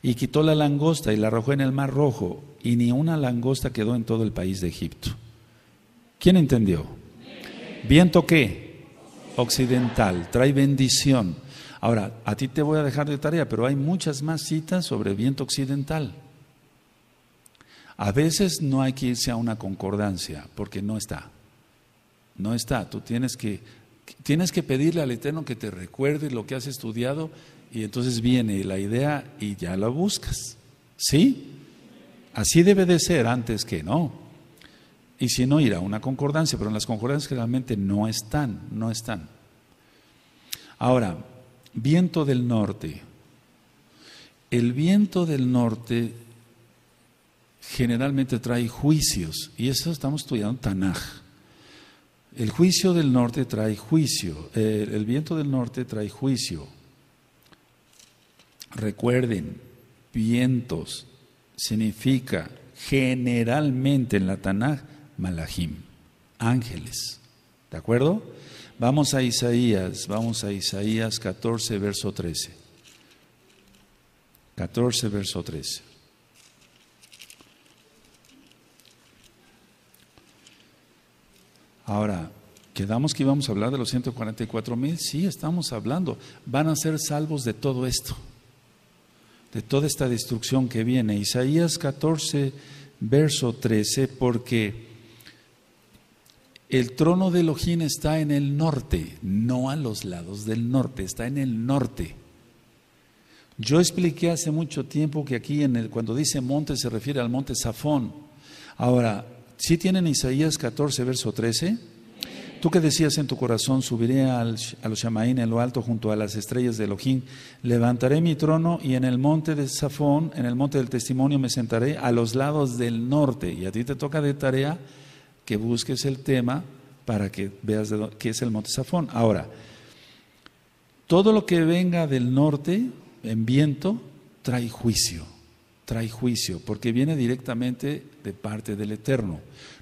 y quitó la langosta y la arrojó en el mar rojo, y ni una langosta quedó en todo el país de Egipto. ¿Quién entendió? Viento qué? Occidental, trae bendición. Ahora, a ti te voy a dejar de tarea, pero hay muchas más citas sobre viento occidental. A veces no hay que irse a una concordancia, porque no está. No está. Tú tienes que, tienes que pedirle al Eterno que te recuerde lo que has estudiado y entonces viene la idea y ya la buscas. ¿Sí? Así debe de ser antes que no. Y si no, irá a una concordancia, pero en las concordancias generalmente no están, no están. Ahora, viento del norte. El viento del norte generalmente trae juicios, y eso estamos estudiando Tanaj. El juicio del norte trae juicio, eh, el viento del norte trae juicio, Recuerden, vientos significa generalmente en la Tanaj Malahim, ángeles. ¿De acuerdo? Vamos a Isaías, vamos a Isaías 14, verso 13. 14, verso 13. Ahora, ¿quedamos que íbamos a hablar de los 144 mil? Sí, estamos hablando. Van a ser salvos de todo esto de toda esta destrucción que viene. Isaías 14, verso 13, porque el trono de Elohim está en el norte, no a los lados del norte, está en el norte. Yo expliqué hace mucho tiempo que aquí en el, cuando dice monte se refiere al monte Safón. Ahora, si tienen Isaías 14, verso 13? Tú que decías en tu corazón, subiré a los Shamaín en lo alto junto a las estrellas de Elohim, levantaré mi trono y en el monte de Safón, en el monte del testimonio, me sentaré a los lados del norte. Y a ti te toca de tarea que busques el tema para que veas qué es el monte Safón. Ahora, todo lo que venga del norte en viento trae juicio, trae juicio, porque viene directamente de parte del Eterno.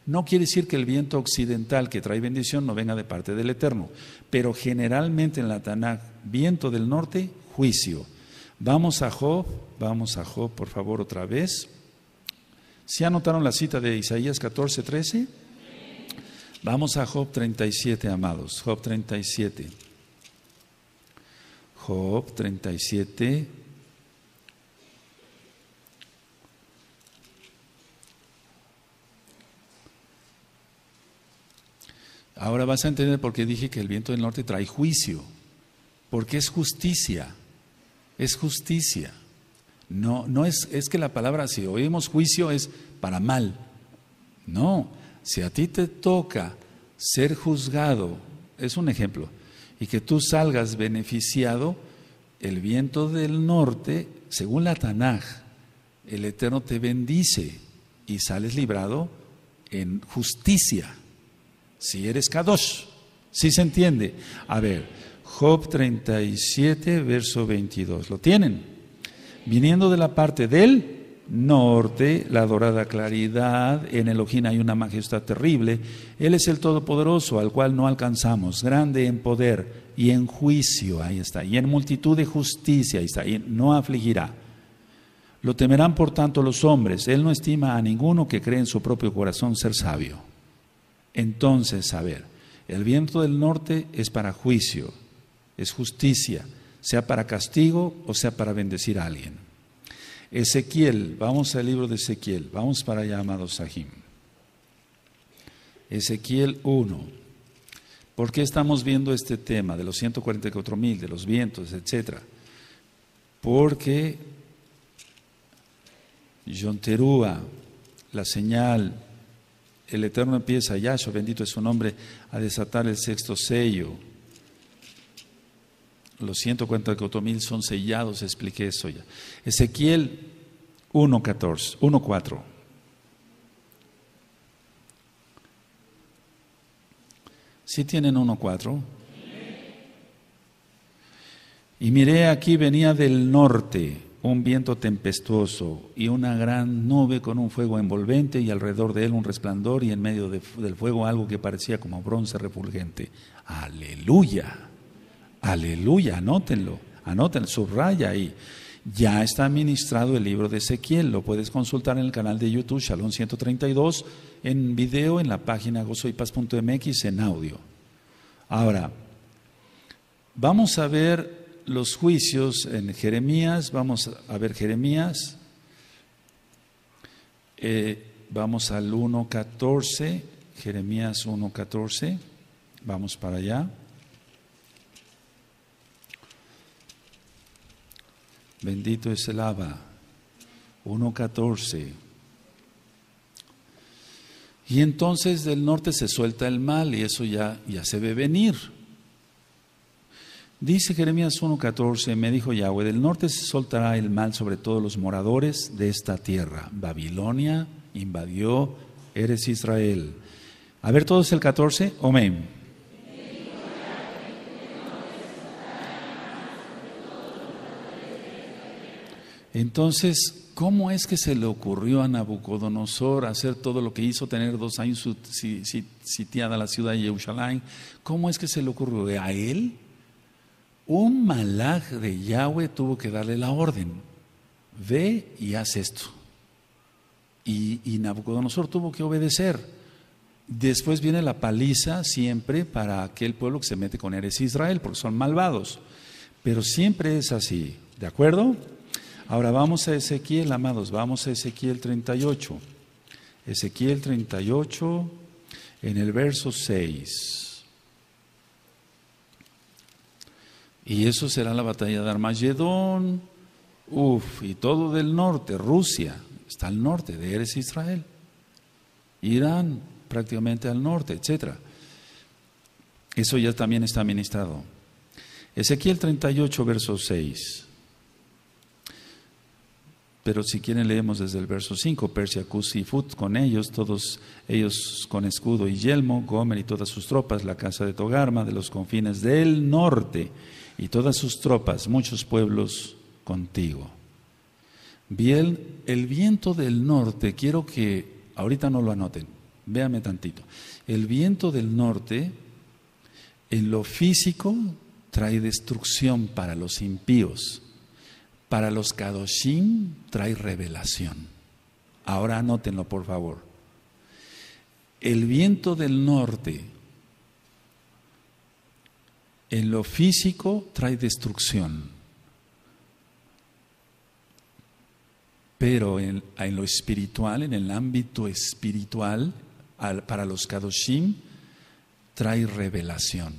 No quiere decir que el viento occidental que trae bendición no venga de parte del Eterno, pero generalmente en la Tanakh, viento del norte, juicio. Vamos a Job, vamos a Job, por favor, otra vez. ¿Se anotaron la cita de Isaías 14, 13? Vamos a Job 37, amados. Job 37. Job 37. Ahora vas a entender por qué dije que el viento del norte trae juicio, porque es justicia, es justicia. No, no es, es que la palabra, si oímos juicio, es para mal. No, si a ti te toca ser juzgado, es un ejemplo, y que tú salgas beneficiado, el viento del norte, según la Tanaj, el Eterno te bendice y sales librado en justicia. Si eres Kadosh. Si se entiende? A ver, Job 37, verso 22. ¿Lo tienen? Viniendo de la parte del norte, la dorada claridad, en el hay una majestad terrible. Él es el Todopoderoso, al cual no alcanzamos, grande en poder y en juicio, ahí está, y en multitud de justicia, ahí está, y no afligirá. Lo temerán por tanto los hombres, Él no estima a ninguno que cree en su propio corazón ser sabio entonces a ver, el viento del norte es para juicio, es justicia, sea para castigo o sea para bendecir a alguien. Ezequiel, vamos al libro de Ezequiel, vamos para allá, amados Sahim. Ezequiel 1. ¿Por qué estamos viendo este tema de los 144 mil, de los vientos, etcétera? Porque Yonterúa, la señal el Eterno empieza, Yahshua, bendito es su nombre, a desatar el sexto sello. Los 144 mil son sellados, expliqué eso ya. Ezequiel 1.14, 1.4. si tienen 1.4? Y miré aquí, venía del norte un viento tempestuoso y una gran nube con un fuego envolvente y alrededor de él un resplandor y en medio del fuego algo que parecía como bronce refulgente. Aleluya, aleluya, anótenlo, anótenlo, subraya ahí. Ya está ministrado el libro de Ezequiel, lo puedes consultar en el canal de YouTube Shalom 132, en video, en la página gozoypaz.mx, en audio. Ahora, vamos a ver los juicios en Jeremías, vamos a ver Jeremías, eh, vamos al 1.14, Jeremías 1.14, vamos para allá. Bendito es el Abba, 1.14. Y entonces del norte se suelta el mal y eso ya, ya se ve venir. Dice Jeremías 1.14, me dijo Yahweh, del norte se soltará el mal sobre todos los moradores de esta tierra. Babilonia invadió, eres Israel. A ver todos el 14, amén. Entonces, ¿cómo es que se le ocurrió a Nabucodonosor hacer todo lo que hizo, tener dos años sitiada la ciudad de Jerusalén? ¿Cómo es que se le ocurrió? ¿A él? un malaj de Yahweh tuvo que darle la orden, ve y haz esto. Y, Nabucodonosor tuvo que obedecer. Después viene la paliza siempre para aquel pueblo que se mete con Eres Israel, porque son malvados. Pero siempre es así, ¿de acuerdo? Ahora vamos a Ezequiel, amados, vamos a Ezequiel 38. Ezequiel 38, en el verso 6. Y eso será la batalla de Armagedón, uff, y todo del norte, Rusia, está al norte de Eres Israel, Irán prácticamente al norte, etcétera. Eso ya también está ministrado. Ezequiel 38, verso 6. Pero si quieren leemos desde el verso 5, Persia, Cus con ellos, todos ellos con escudo y yelmo, Gomer y todas sus tropas, la casa de Togarma, de los confines del norte y todas sus tropas, muchos pueblos contigo. Bien, el viento del norte, quiero que ahorita no lo anoten, véame tantito. El viento del norte en lo físico trae destrucción para los impíos, para los kadoshim trae revelación. Ahora anótenlo, por favor. El viento del norte en lo físico trae destrucción, pero en, lo espiritual, en el ámbito espiritual, para los Kadoshim, trae revelación.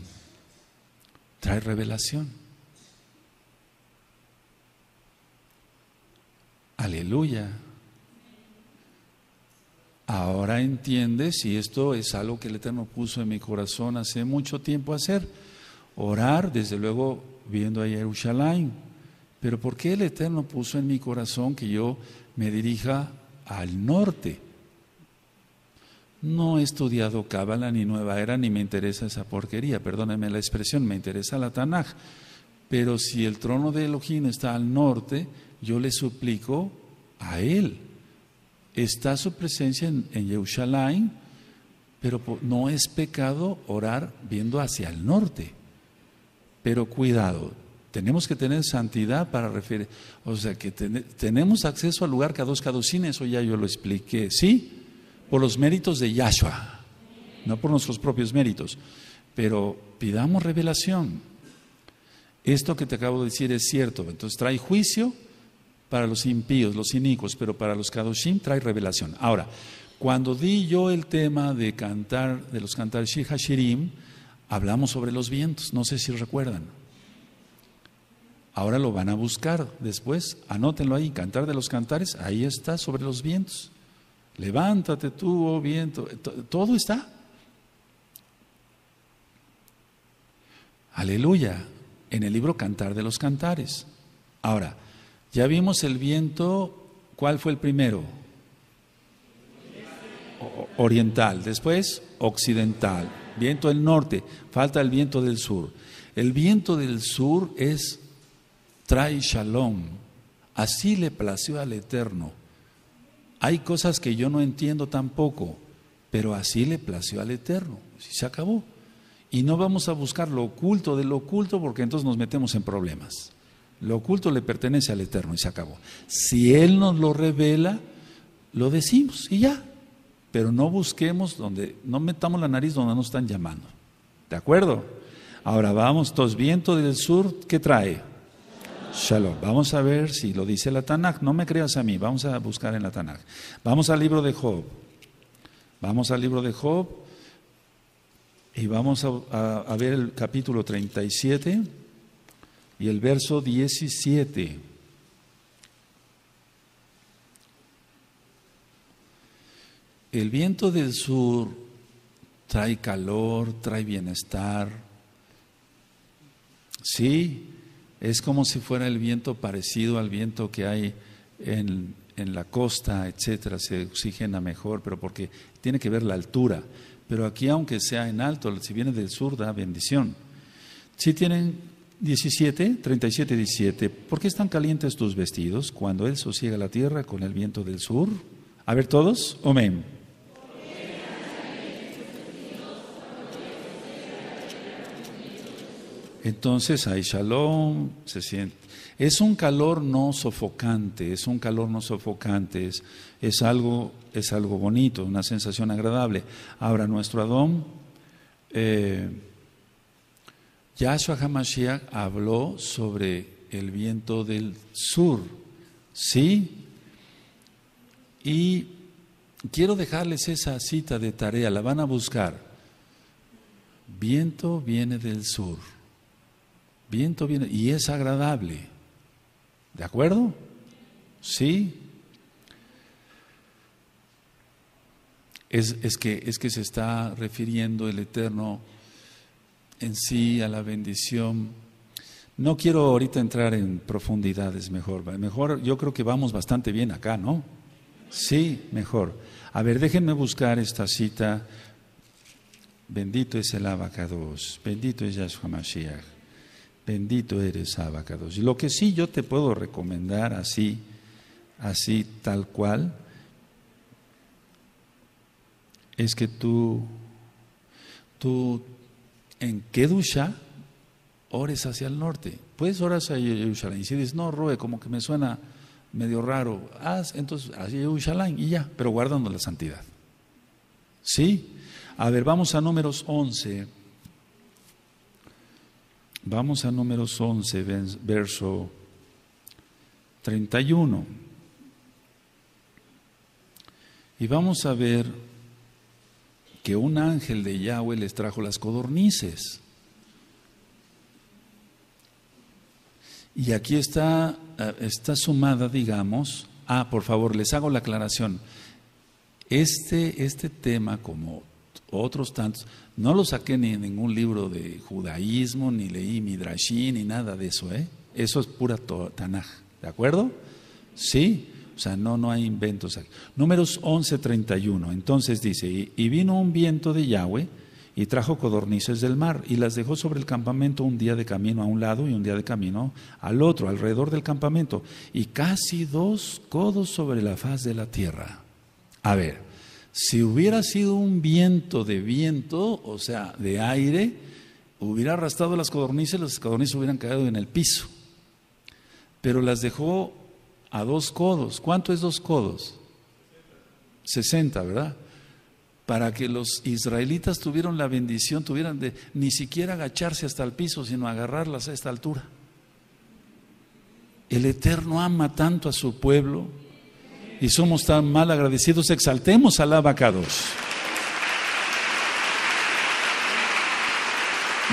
Trae revelación. Aleluya. Ahora entiendes, y esto es algo que el Eterno puso en mi corazón hace mucho tiempo hacer Orar, desde luego, viendo a Jerusalén. Pero ¿por qué el Eterno puso en mi corazón que yo me dirija al norte? No he estudiado Cábala ni Nueva Era ni me interesa esa porquería, perdónenme la expresión, me interesa la Tanaj. Pero si el trono de Elohim está al norte, yo le suplico a él. Está su presencia en, en pero no es pecado orar viendo hacia el norte. Pero cuidado, tenemos que tener santidad para referir. O sea, que tenemos acceso al lugar dos sin eso ya yo lo expliqué, ¿sí? Por los méritos de Yahshua, no por nuestros propios méritos. Pero pidamos revelación. Esto que te acabo de decir es cierto. Entonces trae juicio para los impíos, los inicuos, pero para los Kadoshim trae revelación. Ahora, cuando di yo el tema de cantar, de los cantar Shir Hashirim, hablamos sobre los vientos, no sé si recuerdan. Ahora lo van a buscar después, anótenlo ahí, Cantar de los Cantares, ahí está sobre los vientos. Levántate tú, oh viento, eh, todo está. Aleluya, en el libro Cantar de los Cantares. Ahora, ya vimos el viento, ¿cuál fue el primero? oriental, después occidental, viento del norte, falta el viento del sur. El viento del sur es trae shalom. Así le plació al Eterno. Hay cosas que yo no entiendo tampoco, pero así le plació al Eterno. y se acabó. Y no vamos a buscar lo oculto del oculto porque entonces nos metemos en problemas. Lo oculto le pertenece al Eterno y se acabó. Si Él nos lo revela, lo decimos y ya, pero no busquemos donde, no metamos la nariz donde nos están llamando. ¿De acuerdo? Ahora vamos, tos viento del sur, ¿qué trae? Shalom. Vamos a ver si lo dice la Tanakh. No me creas a mí, vamos a buscar en la Tanakh. Vamos al libro de Job. Vamos al libro de Job y vamos a, a ver el capítulo 37 y el verso 17. El viento del sur trae calor, trae bienestar. Sí, es como si fuera el viento parecido al viento que hay en, la costa, etcétera, se oxigena mejor, pero porque tiene que ver la altura. Pero aquí, aunque sea en alto, si viene del sur, da bendición. Si tienen 17, 37, 17, ¿por qué están calientes tus vestidos cuando Él sosiega la tierra con el viento del sur? A ver todos, amén. Entonces hay shalom, se siente. Es un calor no sofocante, es un calor no sofocante, es, algo, es algo bonito, una sensación agradable. Ahora nuestro Adón, eh, Yahshua Hamashiach habló sobre el viento del sur, ¿sí? Y quiero dejarles esa cita de tarea, la van a buscar. Viento viene del sur. Viento viene y es agradable. ¿De acuerdo? Sí. Es, que, es que se está refiriendo el Eterno en sí a la bendición. No quiero ahorita entrar en profundidades mejor. Mejor, yo creo que vamos bastante bien acá, ¿no? Sí, mejor. A ver, déjenme buscar esta cita. Bendito es el abacados, bendito es Yahshua Mashiach. Bendito eres, Abacados. Y lo que sí yo te puedo recomendar así, así tal cual, es que tú, tú en Kedusha ores hacia el norte. Puedes orar hacia y Si dices, no, Rube, como que me suena medio raro, haz entonces hacia y ya, pero guardando la santidad. ¿Sí? A ver, vamos a números 11. Vamos a números 11, verso 31. Y vamos a ver que un ángel de Yahweh les trajo las codornices. Y aquí está, eh, está sumada, digamos, ah, por favor, les hago la aclaración. Este, este tema, como otros tantos. No lo saqué ni en ningún libro de judaísmo, ni leí Midrashí, ni nada de eso, ¿eh? Eso es pura Tanaj, ¿de acuerdo? Sí, o sea, no, no hay inventos aquí. Números 11:31. Entonces dice: y vino un viento de Yahweh y trajo codornices del mar y las dejó sobre el campamento un día de camino a un lado y un día de camino al otro, alrededor del campamento, y casi dos codos sobre la faz de la tierra. A ver, si hubiera sido un viento de viento, o sea, de aire, hubiera arrastrado las codornices, las codornices hubieran caído en el piso. Pero las dejó a dos codos. ¿Cuánto es dos codos? 60, ¿verdad? Para que los israelitas tuvieran la bendición, tuvieran de ni siquiera agacharse hasta el piso, sino agarrarlas a esta altura. El Eterno ama tanto a su pueblo y somos tan mal agradecidos, exaltemos al abacados.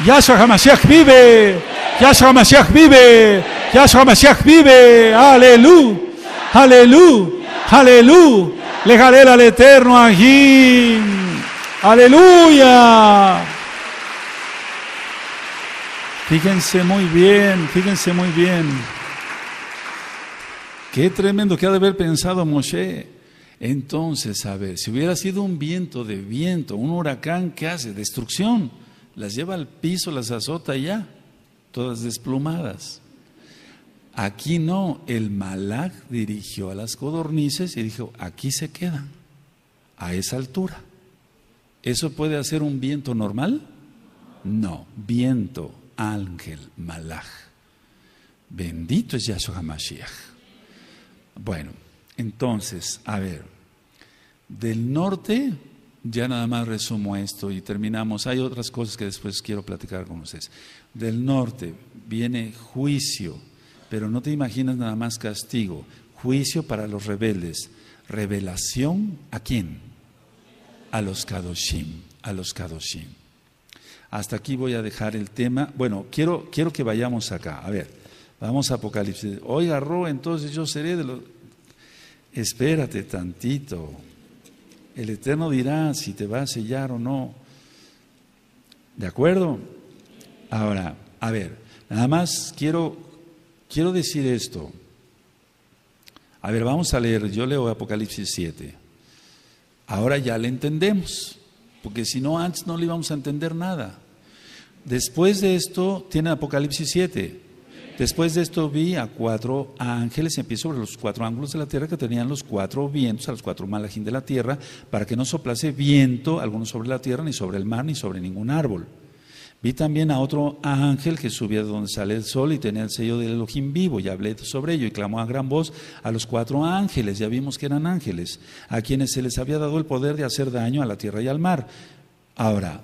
Yahshua HaMashiach vive, Yahshua HaMashiach vive, Yahshua HaMashiach vive, aleluya, aleluya, aleluya, le daré al eterno allí, aleluya. Fíjense muy bien, fíjense muy bien. Qué tremendo que ha de haber pensado Moshe. Entonces, a ver, si hubiera sido un viento de viento, un huracán, ¿qué hace? Destrucción. Las lleva al piso, las azota ya, todas desplumadas. Aquí no, el malak dirigió a las codornices y dijo, aquí se quedan, a esa altura. ¿Eso puede hacer un viento normal? No, viento, ángel, malak. Bendito es Yahshua Mashiach. Bueno, entonces, a ver, del norte ya nada más resumo esto y terminamos. Hay otras cosas que después quiero platicar con ustedes. Del norte viene juicio, pero no te imaginas nada más castigo. Juicio para los rebeldes. Revelación a quién? A los Kadoshim, a los Kadoshim. Hasta aquí voy a dejar el tema. Bueno, quiero, quiero que vayamos acá. A ver. Vamos a Apocalipsis. Oiga, agarró, entonces yo seré de los... Espérate tantito. El Eterno dirá si te va a sellar o no. ¿De acuerdo? Ahora, a ver, nada más quiero, quiero decir esto. A ver, vamos a leer, yo leo Apocalipsis 7. Ahora ya le entendemos, porque si no antes no le íbamos a entender nada. Después de esto tiene Apocalipsis 7. Después de esto vi a cuatro ángeles en pie sobre los cuatro ángulos de la tierra que tenían los cuatro vientos, a los cuatro malajín de la tierra, para que no soplase viento alguno sobre la tierra, ni sobre el mar, ni sobre ningún árbol. Vi también a otro ángel que subía de donde sale el sol y tenía el sello del Elohim vivo, y hablé sobre ello, y clamó a gran voz a los cuatro ángeles, ya vimos que eran ángeles, a quienes se les había dado el poder de hacer daño a la tierra y al mar. Ahora,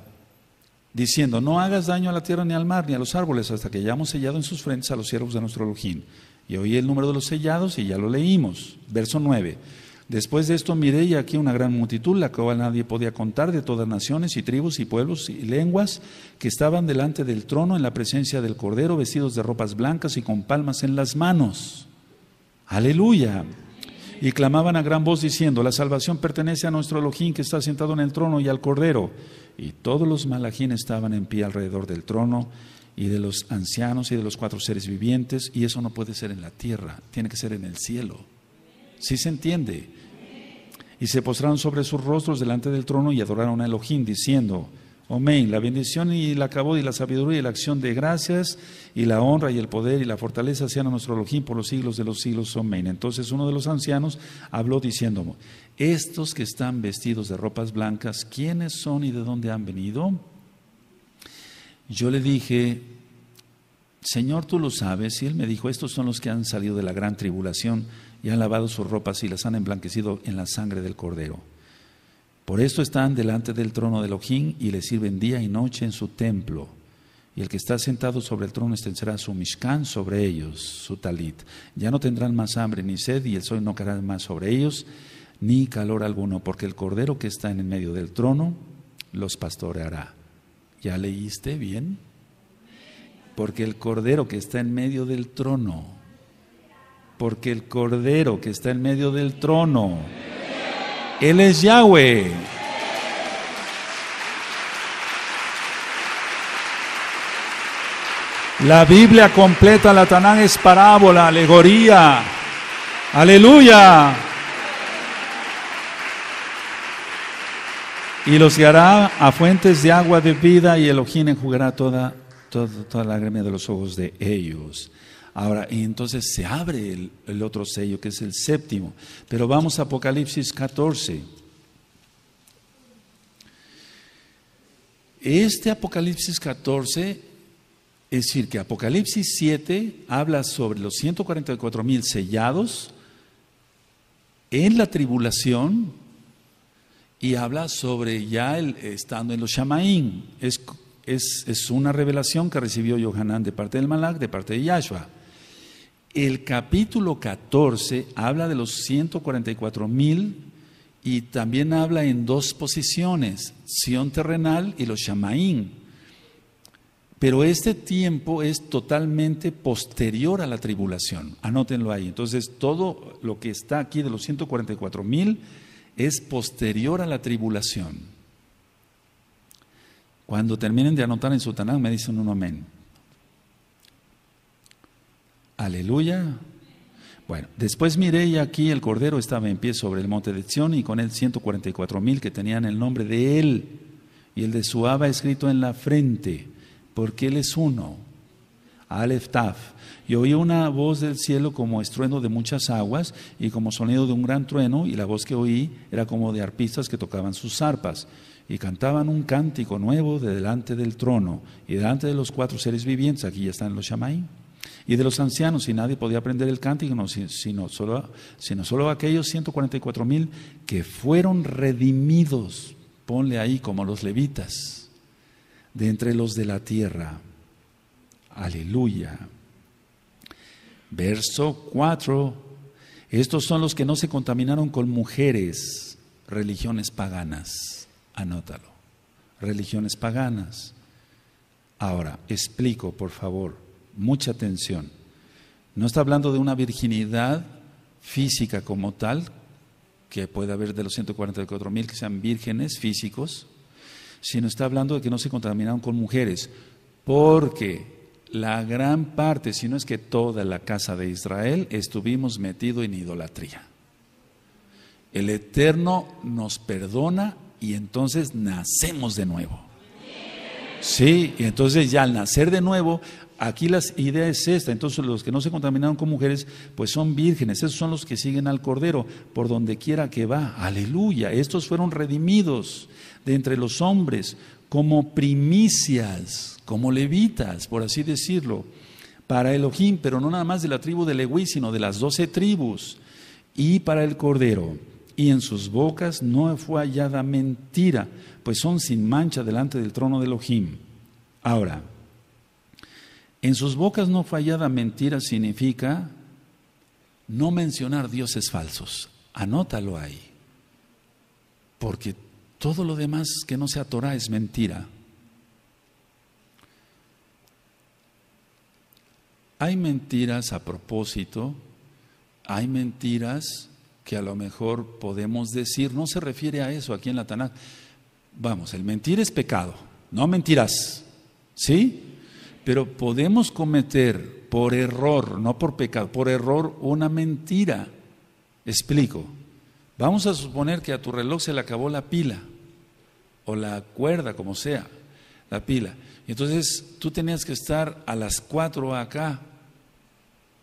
diciendo, no hagas daño a la tierra ni al mar ni a los árboles hasta que hayamos sellado en sus frentes a los siervos de nuestro lujín Y oí el número de los sellados y ya lo leímos. Verso 9. Después de esto miré y aquí una gran multitud, la cual nadie podía contar, de todas naciones y tribus y pueblos y lenguas, que estaban delante del trono en la presencia del Cordero, vestidos de ropas blancas y con palmas en las manos. Aleluya y clamaban a gran voz diciendo, la salvación pertenece a nuestro Elohim que está sentado en el trono y al Cordero. Y todos los malajín estaban en pie alrededor del trono y de los ancianos y de los cuatro seres vivientes, y eso no puede ser en la tierra, tiene que ser en el cielo. ¿Sí se entiende? Y se postraron sobre sus rostros delante del trono y adoraron a Elohim, diciendo, Amén. La bendición y la acabó y la sabiduría y la acción de gracias y la honra y el poder y la fortaleza sean a nuestro Elohim por los siglos de los siglos. Amén. Entonces uno de los ancianos habló diciéndome: estos que están vestidos de ropas blancas, ¿quiénes son y de dónde han venido? Yo le dije, Señor, tú lo sabes. Y él me dijo, estos son los que han salido de la gran tribulación y han lavado sus ropas y las han emblanquecido en la sangre del cordero. Por esto están delante del trono de Elohim y le sirven día y noche en su templo. Y el que está sentado sobre el trono extenderá su mishkan sobre ellos, su talit. Ya no tendrán más hambre ni sed, y el sol no caerá más sobre ellos, ni calor alguno, porque el cordero que está en el medio del trono los pastoreará. ¿Ya leíste bien? Porque el cordero que está en medio del trono, porque el cordero que está en medio del trono él es Yahweh. La Biblia completa, la Tanán es parábola, alegoría. Aleluya. Y los guiará a fuentes de agua de vida y ojín enjugará toda, toda, la lágrima de los ojos de ellos. Ahora, y entonces se abre el, otro sello, que es el séptimo. Pero vamos a Apocalipsis 14. Este Apocalipsis 14 es decir, que Apocalipsis 7 habla sobre los 144 mil sellados en la tribulación y habla sobre ya el, estando en los Shamaín. Es, es, una revelación que recibió Yohanan de parte del Malak, de parte de Yahshua. El capítulo 14 habla de los 144 mil y también habla en dos posiciones, Sion terrenal y los Shamaín. Pero este tiempo es totalmente posterior a la tribulación. Anótenlo ahí. Entonces, todo lo que está aquí de los 144 mil es posterior a la tribulación. Cuando terminen de anotar en su me dicen un amén. Aleluya. Bueno, después miré y aquí el Cordero estaba en pie sobre el monte de Sión y con él 144 mil que tenían el nombre de él y el de su Abba escrito en la frente, porque él es uno. Aleph Taf. Y oí una voz del cielo como estruendo de muchas aguas y como sonido de un gran trueno, y la voz que oí era como de arpistas que tocaban sus arpas y cantaban un cántico nuevo de delante del trono y delante de los cuatro seres vivientes. Aquí ya están los chamay y de los ancianos, y nadie podía aprender el cántico, sino, solo, sino solo aquellos 144 mil que fueron redimidos, ponle ahí como los levitas, de entre los de la tierra. Aleluya. Verso 4. Estos son los que no se contaminaron con mujeres, religiones paganas. Anótalo. Religiones paganas. Ahora, explico, por favor mucha atención. No está hablando de una virginidad física como tal, que puede haber de los 144 mil que sean vírgenes físicos, sino está hablando de que no se contaminaron con mujeres, porque la gran parte, si no es que toda la casa de Israel, estuvimos metidos en idolatría. El Eterno nos perdona y entonces nacemos de nuevo. Sí, y entonces ya al nacer de nuevo, Aquí las idea es esta, entonces los que no se contaminaron con mujeres, pues son vírgenes, esos son los que siguen al Cordero, por donde quiera que va, aleluya, estos fueron redimidos de entre los hombres como primicias, como levitas, por así decirlo, para Elohim, pero no nada más de la tribu de Leví, sino de las doce tribus, y para el Cordero. Y en sus bocas no fue hallada mentira, pues son sin mancha delante del trono de Elohim. Ahora, en sus bocas no fallada mentira significa no mencionar dioses falsos. Anótalo ahí. Porque todo lo demás que no sea Torah es mentira. Hay mentiras a propósito, hay mentiras que a lo mejor podemos decir, no se refiere a eso aquí en la Taná. Vamos, el mentir es pecado, no mentirás, ¿sí? Pero podemos cometer por error, no por pecado, por error una mentira. Explico. Vamos a suponer que a tu reloj se le acabó la pila o la cuerda, como sea, la pila. Entonces tú tenías que estar a las cuatro acá,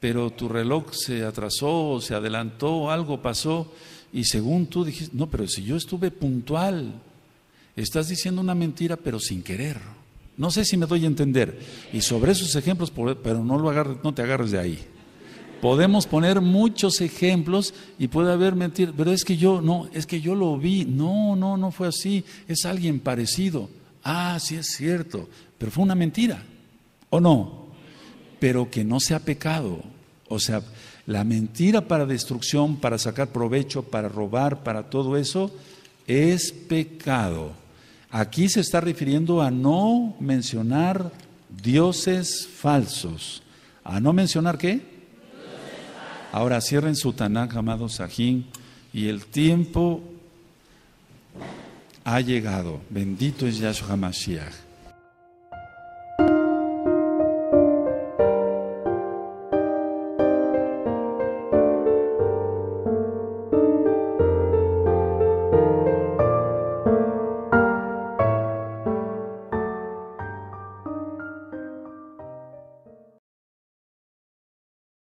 pero tu reloj se atrasó, o se adelantó, algo pasó, y según tú dijiste, no, pero si yo estuve puntual, estás diciendo una mentira, pero sin querer. No sé si me doy a entender. Y sobre esos ejemplos, pero no, lo no te agarres de ahí. Podemos poner muchos ejemplos y puede haber mentir, pero es que yo no, es que yo lo vi. No, no, no fue así. Es alguien parecido. Ah, sí es cierto, pero fue una mentira. ¿O no? Pero que no sea pecado. O sea, la mentira para destrucción, para sacar provecho, para robar, para todo eso, es pecado. Aquí se está refiriendo a no mencionar dioses falsos. ¿A no mencionar qué? Ahora cierren su Tanakh, amado y el tiempo ha llegado. Bendito es Yahshua Mashiach.